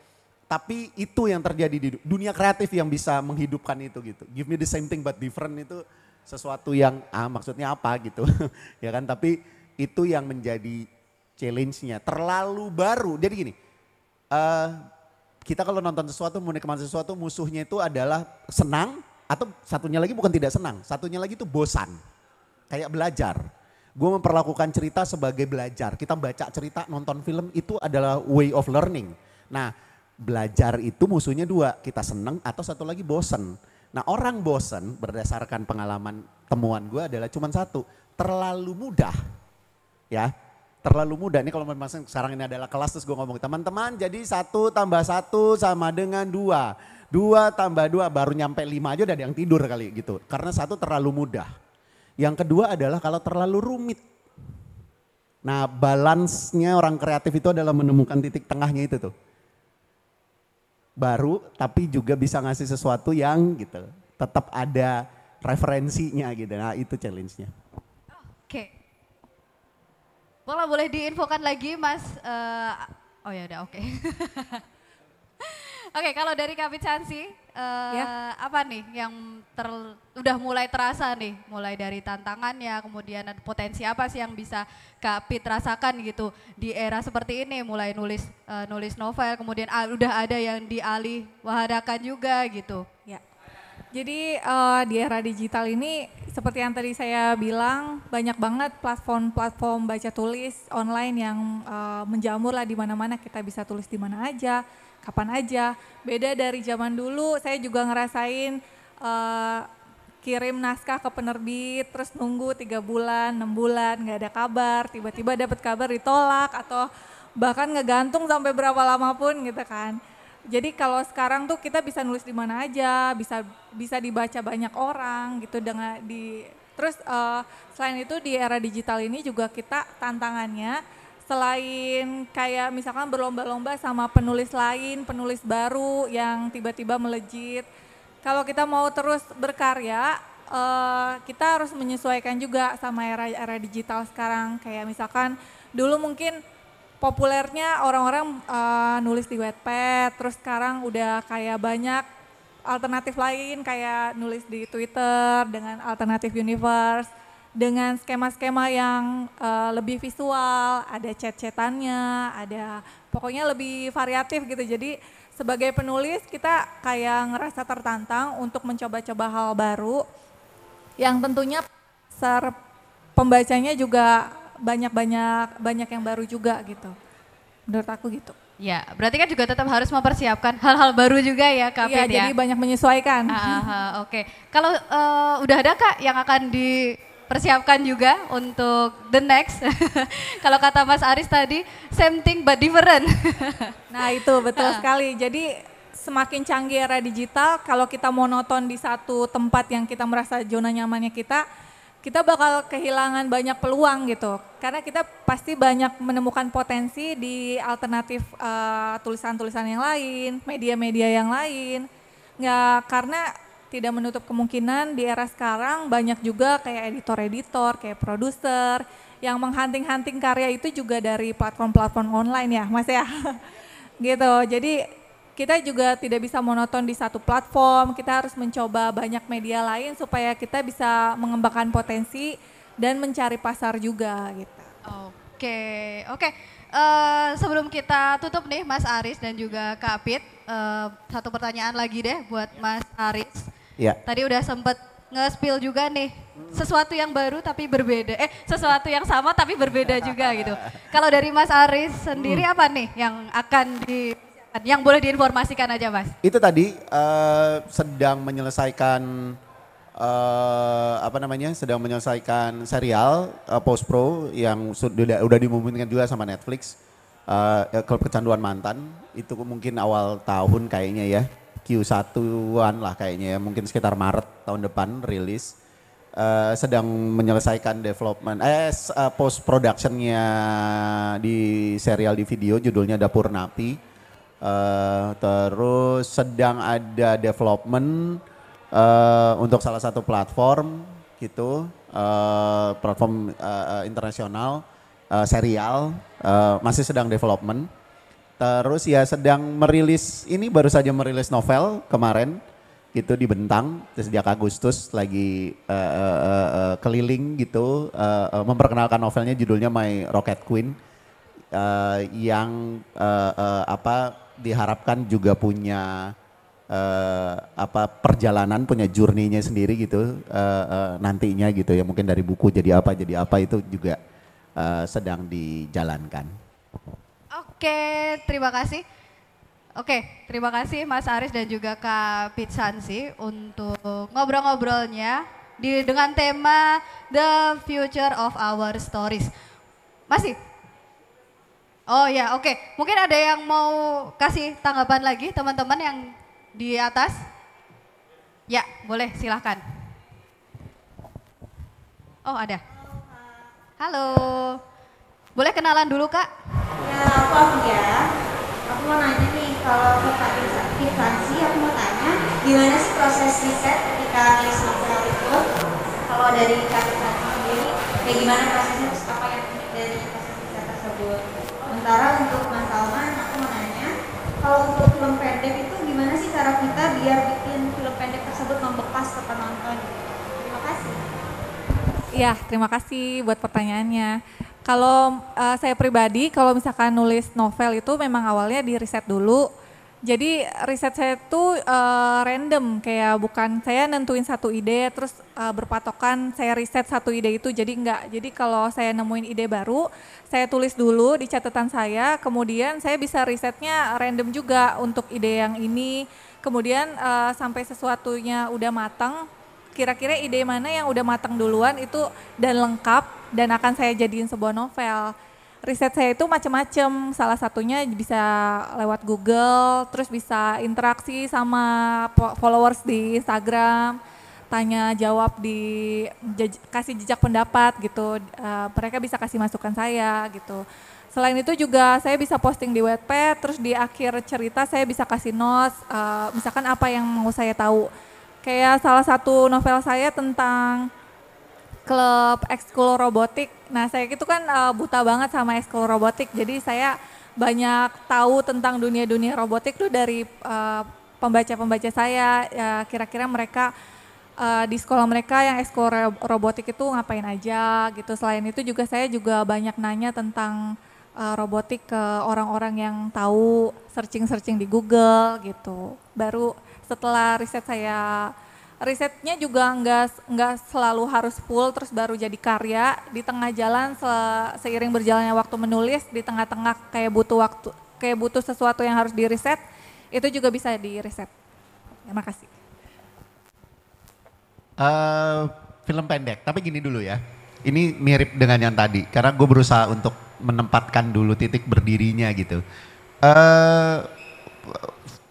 Tapi itu yang terjadi di dunia kreatif yang bisa menghidupkan itu gitu. Give me the same thing but different itu sesuatu yang ah maksudnya apa gitu. ya kan tapi itu yang menjadi challenge-nya. Terlalu baru. Jadi gini. Uh, kita kalau nonton sesuatu, menikmati sesuatu, musuhnya itu adalah senang, atau satunya lagi bukan tidak senang, satunya lagi itu bosan. Kayak belajar. Gue memperlakukan cerita sebagai belajar. Kita baca cerita, nonton film itu adalah way of learning. Nah belajar itu musuhnya dua, kita senang atau satu lagi bosan. Nah orang bosan berdasarkan pengalaman temuan gue adalah cuma satu, terlalu mudah. Ya, terlalu mudah. Ini kalau memang sekarang ini adalah kelas terus gue ngomong teman-teman jadi satu tambah satu sama dengan dua. Dua tambah dua baru nyampe lima aja udah ada yang tidur kali gitu. Karena satu terlalu mudah. Yang kedua adalah kalau terlalu rumit. Nah balance-nya orang kreatif itu adalah menemukan titik tengahnya itu tuh. Baru tapi juga bisa ngasih sesuatu yang gitu. Tetap ada referensinya gitu. Nah itu challenge-nya.
Oke. Okay. boleh diinfokan lagi Mas uh, Oh ya udah oke. Okay. Oke, kalau dari Kapit Chansi, uh, eh, ya. apa nih yang ter, udah mulai terasa nih? Mulai dari tantangannya, kemudian potensi apa sih yang bisa Kapit rasakan gitu di era seperti ini? Mulai nulis uh, nulis novel, kemudian uh, udah ada yang dialih wahadakan juga gitu. Ya. Jadi uh, di era digital ini
seperti yang tadi saya bilang banyak banget platform-platform baca tulis online yang uh, menjamur lah di mana-mana kita bisa tulis di mana aja kapan aja. Beda dari zaman dulu, saya juga ngerasain uh, kirim naskah ke penerbit, terus nunggu tiga bulan, enam bulan, nggak ada kabar, tiba-tiba dapat kabar ditolak atau bahkan ngegantung sampai berapa lama pun gitu kan. Jadi kalau sekarang tuh kita bisa nulis di mana aja, bisa bisa dibaca banyak orang gitu dengan di terus uh, selain itu di era digital ini juga kita tantangannya selain kayak misalkan berlomba-lomba sama penulis lain, penulis baru yang tiba-tiba melejit. Kalau kita mau terus berkarya, uh, kita harus menyesuaikan juga sama era era digital sekarang. Kayak misalkan dulu mungkin populernya orang-orang uh, nulis di Wattpad, terus sekarang udah kayak banyak alternatif lain kayak nulis di Twitter dengan alternatif universe dengan skema-skema yang uh, lebih visual, ada chat-chatannya, ada pokoknya lebih variatif gitu. Jadi sebagai penulis kita kayak ngerasa tertantang untuk mencoba-coba hal baru yang tentunya ser pembacanya juga banyak-banyak banyak yang baru
juga gitu. Menurut aku gitu. Ya, berarti kan juga tetap harus mempersiapkan hal-hal baru juga ya Kak Iya, ya? jadi banyak menyesuaikan. Oke, okay. kalau uh, udah ada Kak yang akan di persiapkan juga untuk the next. Kalau kata Mas Aris tadi, same thing but different. nah itu betul sekali. Jadi
semakin canggih era digital, kalau kita monoton di satu tempat yang kita merasa zona nyamannya kita, kita bakal kehilangan banyak peluang gitu. Karena kita pasti banyak menemukan potensi di alternatif eh, tulisan-tulisan uh, yang lain, media-media yang lain. Nggak, karena tidak menutup kemungkinan di era sekarang banyak juga kayak editor-editor, kayak produser yang menghunting-hunting karya itu juga dari platform-platform online ya, Mas ya. gitu. Jadi kita juga tidak bisa monoton di satu platform, kita harus mencoba banyak media lain supaya kita bisa
mengembangkan potensi dan mencari pasar juga gitu. Oke, oke. Uh, sebelum kita tutup nih Mas Aris dan juga Kak Pit, uh, eh, satu pertanyaan lagi deh buat Mas Aris. Ya. Tadi udah sempet nge-spill juga nih sesuatu yang baru tapi berbeda. Eh, sesuatu yang sama tapi berbeda juga gitu. Kalau dari Mas Aris sendiri hmm. apa nih yang akan di yang boleh diinformasikan aja, Mas?
Itu tadi uh, sedang menyelesaikan uh, apa namanya? sedang menyelesaikan serial uh, eh, post pro yang sudah udah dimumumkan juga sama Netflix. Uh, klub kecanduan mantan itu mungkin awal tahun kayaknya ya Q1an lah kayaknya ya, mungkin sekitar Maret tahun depan rilis. Uh, sedang menyelesaikan development eh uh, post productionnya di serial di video judulnya Dapur Napi uh, terus sedang ada development uh, untuk salah satu platform gitu uh, platform uh, internasional uh, serial uh, masih sedang development Terus ya sedang merilis ini baru saja merilis novel kemarin itu di Bentang sejak Agustus lagi uh, uh, uh, keliling gitu uh, uh, memperkenalkan novelnya judulnya My Rocket Queen uh, yang uh, uh, apa diharapkan juga punya uh, apa perjalanan punya journey sendiri gitu uh, uh, nantinya gitu ya mungkin dari buku jadi apa jadi apa itu juga uh, sedang dijalankan.
Oke, terima kasih. Oke, terima kasih Mas Aris dan juga Kak Pitsansi untuk ngobrol-ngobrolnya di dengan tema The Future of Our Stories. Masih? Oh ya, oke. Mungkin ada yang mau kasih tanggapan lagi teman-teman yang di atas? Ya, boleh silahkan. Oh ada. Halo. Halo. Boleh kenalan dulu kak?
Ya, aku Afia. Aku mau nanya nih, kalau kota Irfansi, aku mau tanya gimana sih proses riset ketika nulis novel itu? Kalau dari kak sendiri, kayak gimana prosesnya? Terus apa yang dari
proses riset tersebut? Sementara untuk Mas Salman,
aku mau nanya, kalau untuk film pendek itu gimana sih cara kita biar bikin film pendek tersebut membekas ke penonton? Terima kasih.
Ya terima kasih buat pertanyaannya. Kalau uh, saya pribadi, kalau misalkan nulis novel itu memang awalnya di riset dulu. Jadi riset saya itu uh, random, kayak bukan saya nentuin satu ide, terus uh, berpatokan saya riset satu ide itu. Jadi enggak. Jadi kalau saya nemuin ide baru, saya tulis dulu di catatan saya. Kemudian saya bisa risetnya random juga untuk ide yang ini. Kemudian uh, sampai sesuatunya udah matang, kira-kira ide mana yang udah matang duluan itu dan lengkap dan akan saya jadiin sebuah novel. Riset saya itu macam-macam, salah satunya bisa lewat Google, terus bisa interaksi sama followers di Instagram, tanya jawab di kasih jejak pendapat gitu, uh, mereka bisa kasih masukan saya gitu. Selain itu juga saya bisa posting di Wattpad, terus di akhir cerita saya bisa kasih notes, uh, misalkan apa yang mau saya tahu. Kayak salah satu novel saya tentang klub ekskul robotik. Nah, saya itu kan uh, buta banget sama ekskul robotik. Jadi saya banyak tahu tentang dunia-dunia robotik tuh dari pembaca eh, pembaca-pembaca saya. Uh, kira-kira mereka uh, di sekolah mereka yang ekskul robotik itu ngapain aja gitu. Selain itu juga saya juga banyak nanya tentang uh, robotik ke orang-orang yang tahu searching-searching di Google gitu. Baru setelah riset saya risetnya juga nggak nggak selalu harus full terus baru jadi karya di tengah jalan se, seiring berjalannya waktu menulis di tengah-tengah kayak butuh waktu kayak butuh sesuatu yang harus diriset itu juga bisa diriset terima kasih
uh, film pendek tapi gini dulu ya ini mirip dengan yang tadi karena gue berusaha untuk menempatkan dulu titik berdirinya gitu uh,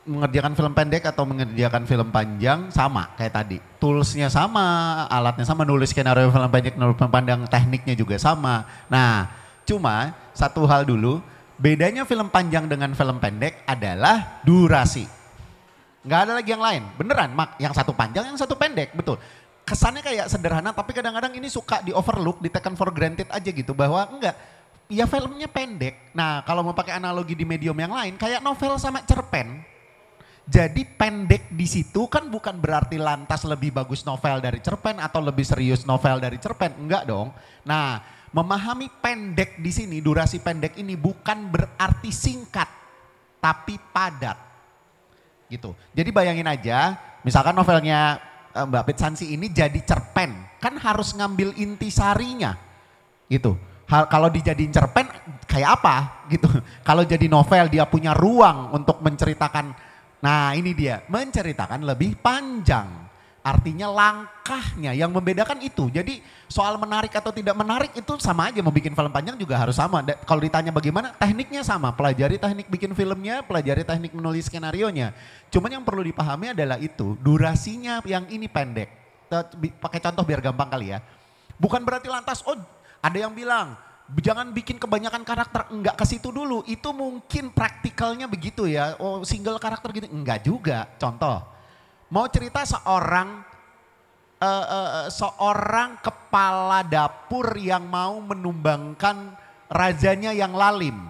mengerjakan film pendek atau mengerjakan film panjang sama kayak tadi. Toolsnya sama, alatnya sama, nulis skenario film pendek, nulis film panjang, tekniknya juga sama. Nah, cuma satu hal dulu, bedanya film panjang dengan film pendek adalah durasi. Gak ada lagi yang lain, beneran Mak. Yang satu panjang, yang satu pendek, betul. Kesannya kayak sederhana, tapi kadang-kadang ini suka di overlook, ditekan for granted aja gitu. Bahwa enggak, ya filmnya pendek. Nah kalau mau pakai analogi di medium yang lain, kayak novel sama cerpen jadi pendek di situ kan bukan berarti lantas lebih bagus novel dari cerpen atau lebih serius novel dari cerpen, enggak dong. Nah, memahami pendek di sini, durasi pendek ini bukan berarti singkat, tapi padat. Gitu. Jadi bayangin aja, misalkan novelnya eh, Mbak Pitsansi ini jadi cerpen, kan harus ngambil inti sarinya, Gitu. Hal, kalau dijadiin cerpen kayak apa gitu. Kalau jadi novel dia punya ruang untuk menceritakan Nah ini dia, menceritakan lebih panjang. Artinya langkahnya yang membedakan itu. Jadi soal menarik atau tidak menarik itu sama aja mau bikin film panjang juga harus sama. Kalau ditanya bagaimana, tekniknya sama. Pelajari teknik bikin filmnya, pelajari teknik menulis skenario-nya. Cuman yang perlu dipahami adalah itu, durasinya yang ini pendek. Pakai contoh biar gampang kali ya. Bukan berarti lantas, oh ada yang bilang Jangan bikin kebanyakan karakter, enggak ke situ dulu. Itu mungkin praktikalnya begitu ya. Oh, single karakter gini enggak juga. Contoh, mau cerita seorang uh, uh, seorang kepala dapur yang mau menumbangkan rajanya yang lalim.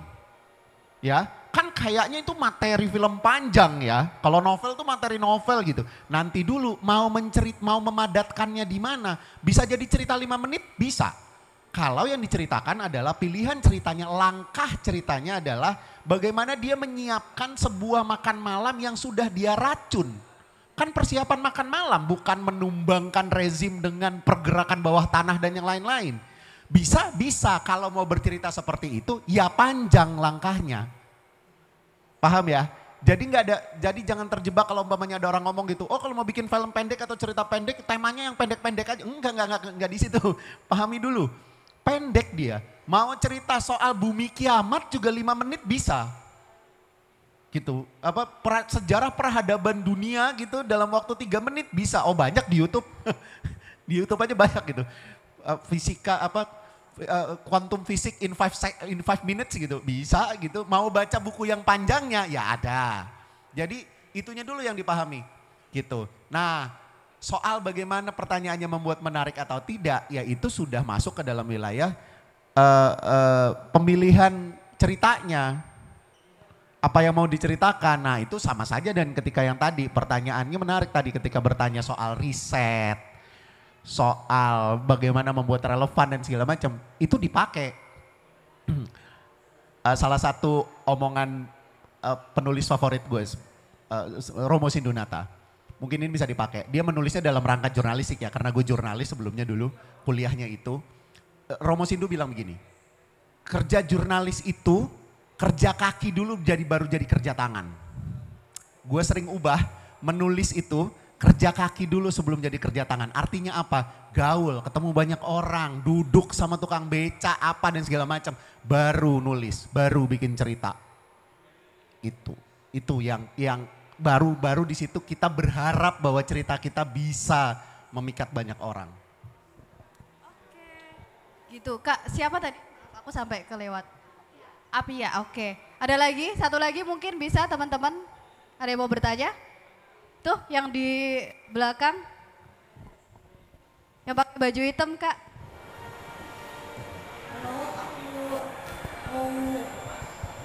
Ya, kan kayaknya itu materi film panjang ya. Kalau novel tuh materi novel gitu. Nanti dulu mau mencerit mau memadatkannya di mana? Bisa jadi cerita lima menit? Bisa kalau yang diceritakan adalah pilihan ceritanya, langkah ceritanya adalah bagaimana dia menyiapkan sebuah makan malam yang sudah dia racun. Kan persiapan makan malam bukan menumbangkan rezim dengan pergerakan bawah tanah dan yang lain-lain. Bisa, bisa kalau mau bercerita seperti itu ya panjang langkahnya. Paham ya? Jadi nggak ada, jadi jangan terjebak kalau umpamanya ada orang ngomong gitu. Oh kalau mau bikin film pendek atau cerita pendek, temanya yang pendek-pendek aja. Enggak, enggak, enggak, enggak di situ. Pahami dulu Pendek dia. Mau cerita soal bumi kiamat juga lima menit bisa. Gitu. Apa pra, sejarah peradaban dunia gitu dalam waktu tiga menit bisa. Oh banyak di YouTube. di YouTube aja banyak gitu. Uh, fisika apa eh, kuantum uh, fisik in five in five minutes gitu bisa gitu mau baca buku yang panjangnya ya ada jadi itunya dulu yang dipahami gitu nah Soal bagaimana pertanyaannya membuat menarik atau tidak, ya itu sudah masuk ke dalam wilayah uh, uh, pemilihan ceritanya. Apa yang mau diceritakan, nah itu sama saja dan ketika yang tadi pertanyaannya menarik tadi ketika bertanya soal riset, soal bagaimana membuat relevan dan segala macam, itu dipakai. uh, salah satu omongan uh, penulis favorit gue, uh, Romo Sindunata mungkin ini bisa dipakai. Dia menulisnya dalam rangka jurnalistik ya, karena gue jurnalis sebelumnya dulu kuliahnya itu. Eh, Romo Sindu bilang begini, kerja jurnalis itu kerja kaki dulu jadi baru jadi kerja tangan. Gue sering ubah menulis itu kerja kaki dulu sebelum jadi kerja tangan. Artinya apa? Gaul, ketemu banyak orang, duduk sama tukang beca apa dan segala macam, baru nulis, baru bikin cerita. Itu, itu yang yang baru-baru di situ kita berharap bahwa cerita kita bisa memikat banyak orang.
Oke. Gitu, Kak, siapa tadi? Aku sampai kelewat. Api ya, oke. Ada lagi? Satu lagi mungkin bisa teman-teman? Ada yang mau bertanya? Tuh, yang di belakang. Yang pakai baju hitam, Kak.
Halo, aku mau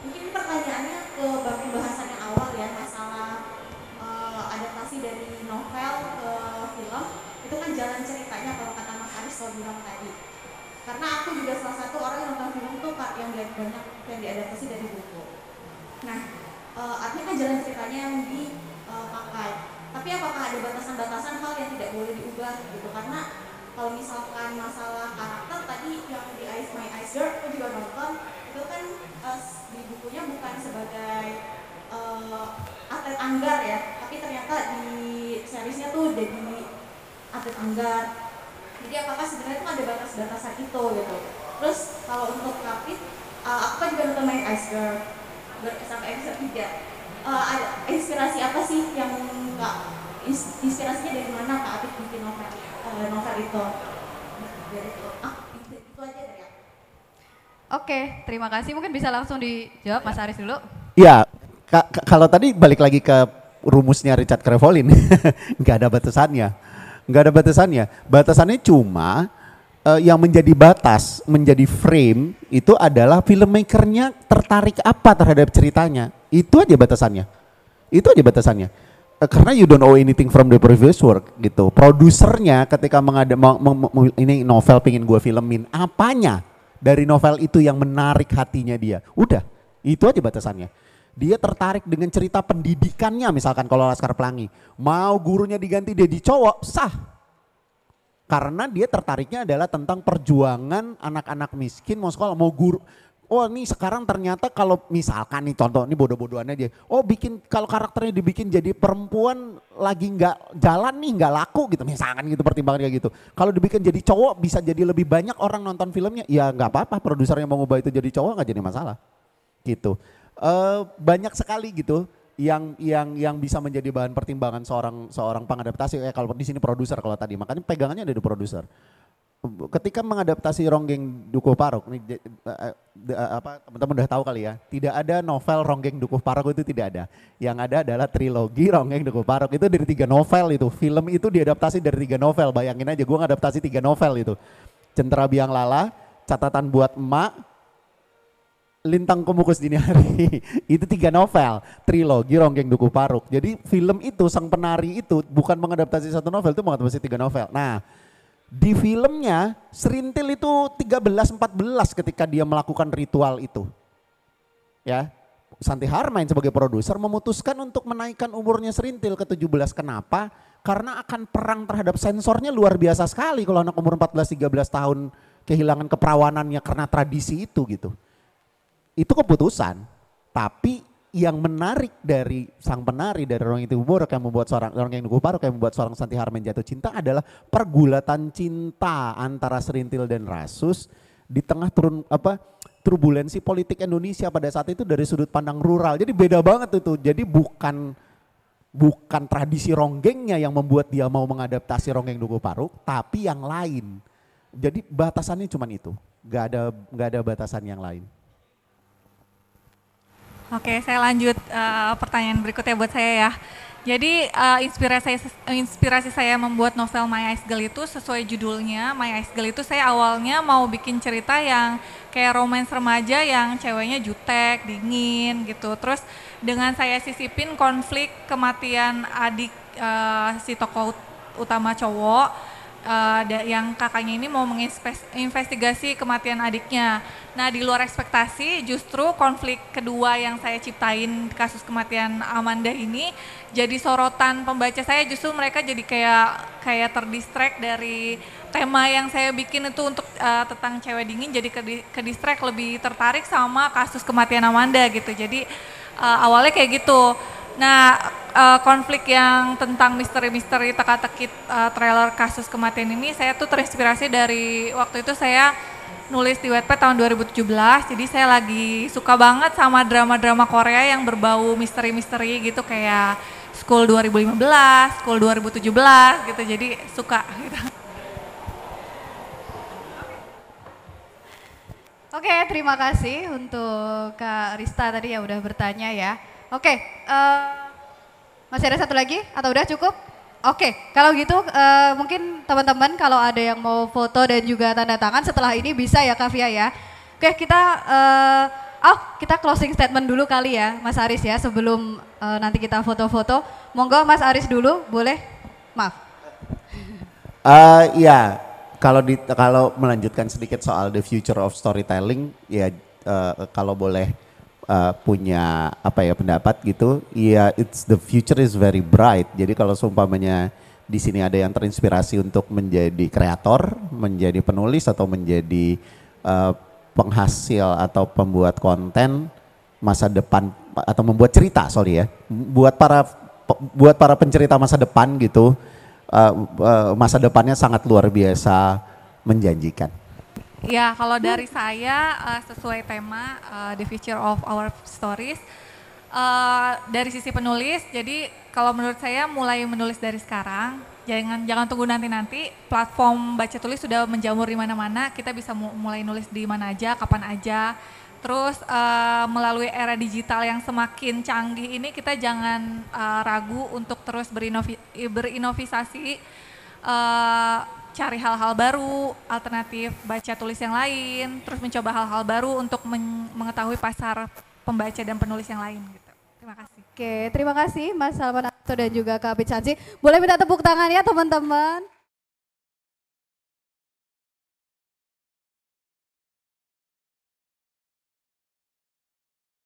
mungkin pertanyaannya ke bagian bahasa
bilang tadi karena aku juga salah satu orang yang nonton film tuh kak yang banyak banyak yang
diadaptasi dari buku nah uh, artinya kan jalan ceritanya yang dipakai tapi apakah ada batasan-batasan hal yang tidak boleh diubah gitu karena kalau misalkan masalah karakter tadi yang di Ice My Ice Girl aku juga nonton itu kan uh, di bukunya bukan sebagai uh, atlet anggar ya tapi ternyata di seriesnya tuh jadi atlet anggar jadi apakah sebenarnya itu ada batas-batasan itu gitu terus kalau untuk rapid uh, aku kan juga nonton main Girl, sampai episode 3 uh, eh, inspirasi apa sih yang nggak inspirasinya dari mana kak Apit bikin novel uh, novel
itu dari itu ah itu, itu aja Oke, terima kasih. Mungkin bisa langsung dijawab Mas Aris dulu.
Iya, kalau tadi balik lagi ke rumusnya Richard Crevolin, nggak ada batasannya nggak ada batasannya. Batasannya cuma uh, yang menjadi batas, menjadi frame itu adalah filmmakernya tertarik apa terhadap ceritanya. Itu aja batasannya. Itu aja batasannya. Uh, karena you don't owe anything from the previous work gitu. Produsernya ketika mengada mau, mau, mau, ini novel pingin gue filmin apanya dari novel itu yang menarik hatinya dia. Udah, itu aja batasannya dia tertarik dengan cerita pendidikannya misalkan kalau Laskar Pelangi. Mau gurunya diganti jadi cowok, sah. Karena dia tertariknya adalah tentang perjuangan anak-anak miskin mau sekolah, mau guru. Oh ini sekarang ternyata kalau misalkan nih contoh ini bodoh-bodohannya dia. Oh bikin kalau karakternya dibikin jadi perempuan lagi nggak jalan nih nggak laku gitu misalkan gitu pertimbangan kayak gitu. Kalau dibikin jadi cowok bisa jadi lebih banyak orang nonton filmnya. Ya nggak apa-apa produsernya mau ngubah itu jadi cowok nggak jadi masalah gitu uh, banyak sekali gitu yang yang yang bisa menjadi bahan pertimbangan seorang seorang pengadaptasi eh kalau di sini produser kalau tadi makanya pegangannya ada di produser ketika mengadaptasi Ronggeng Dukuh Paruk nih eh, eh, apa teman-teman udah tahu kali ya tidak ada novel Ronggeng Dukuh Paruk itu tidak ada yang ada adalah trilogi Ronggeng Dukuh Paruk itu dari tiga novel itu film itu diadaptasi dari tiga novel bayangin aja gue ngadaptasi tiga novel itu Centra Biang Lala catatan buat emak Lintang Kumukus Dini Hari itu tiga novel, trilogi Ronggeng Duku Paruk. Jadi film itu sang penari itu bukan mengadaptasi satu novel, itu mengadaptasi tiga novel. Nah, di filmnya Serintil itu 13 14 ketika dia melakukan ritual itu. Ya. Santi Harmain sebagai produser memutuskan untuk menaikkan umurnya Serintil ke 17. Kenapa? Karena akan perang terhadap sensornya luar biasa sekali kalau anak umur 14 13 tahun kehilangan keperawanannya karena tradisi itu gitu itu keputusan tapi yang menarik dari sang penari dari orang itu Mubarak yang membuat seorang orang yang Mubarak yang membuat seorang Santi Harmen jatuh cinta adalah pergulatan cinta antara Serintil dan Rasus di tengah turun apa turbulensi politik Indonesia pada saat itu dari sudut pandang rural. Jadi beda banget itu. Jadi bukan bukan tradisi ronggengnya yang membuat dia mau mengadaptasi ronggeng Dugo Paruk, tapi yang lain. Jadi batasannya cuma itu. Gak ada gak ada batasan yang lain.
Oke, saya lanjut uh, pertanyaan berikutnya buat saya ya. Jadi uh, inspirasi inspirasi saya membuat novel My Ice Girl itu sesuai judulnya My Ice Girl itu saya awalnya mau bikin cerita yang kayak romance remaja yang ceweknya jutek, dingin gitu. Terus dengan saya sisipin konflik kematian adik uh, si tokoh utama cowok uh, yang kakaknya ini mau menginvestigasi kematian adiknya. Nah, di luar ekspektasi justru konflik kedua yang saya ciptain kasus kematian Amanda ini jadi sorotan pembaca saya justru mereka jadi kayak kayak terdistract dari tema yang saya bikin itu untuk uh, tentang cewek dingin jadi ke, ke distract lebih tertarik sama kasus kematian Amanda gitu. Jadi uh, awalnya kayak gitu. Nah, uh, konflik yang tentang misteri-misteri teka-teki uh, eh, trailer kasus kematian ini saya tuh terinspirasi dari waktu itu saya nulis di Wattpad tahun 2017. Jadi saya lagi suka banget sama drama-drama Korea yang berbau misteri-misteri gitu kayak School 2015, School 2017 gitu. Jadi suka gitu.
Oke, terima kasih untuk Kak Rista tadi yang udah bertanya ya. Oke, okay, uh, eh, masih ada satu lagi atau udah cukup? Oke, okay, kalau gitu uh, mungkin teman-teman kalau ada yang mau foto dan juga tanda tangan setelah ini bisa ya Kavia ya. Oke, okay, kita uh, oh kita closing statement dulu kali ya Mas Aris ya sebelum uh, nanti kita foto-foto. Monggo Mas Aris dulu, boleh? Maaf.
Uh, ya, kalau di kalau melanjutkan sedikit soal the future of storytelling ya uh, kalau boleh uh, punya apa ya pendapat gitu, ya it's the future is very bright. Jadi kalau seumpamanya di sini ada yang terinspirasi untuk menjadi kreator, menjadi penulis atau menjadi uh, penghasil atau pembuat konten masa depan atau membuat cerita, sorry ya. Buat para buat para pencerita masa depan gitu, uh, uh, masa depannya sangat luar biasa menjanjikan.
Ya, kalau dari saya uh, sesuai tema uh, The Future of Our Stories uh, dari sisi penulis. Jadi kalau menurut saya mulai menulis dari sekarang. Jangan jangan tunggu nanti-nanti. Platform baca tulis sudah menjamur di mana-mana. Kita bisa mulai nulis di mana aja, kapan aja. Terus uh, melalui era digital yang semakin canggih ini kita jangan uh, ragu untuk terus berinovasi berinovasi uh, cari hal-hal baru, alternatif baca tulis yang lain, terus mencoba hal-hal baru untuk mengetahui pasar pembaca dan penulis yang lain gitu.
Terima kasih. Oke, terima kasih Mas Salman dan juga Kak
Picanci. Boleh minta tepuk tangan ya teman-teman.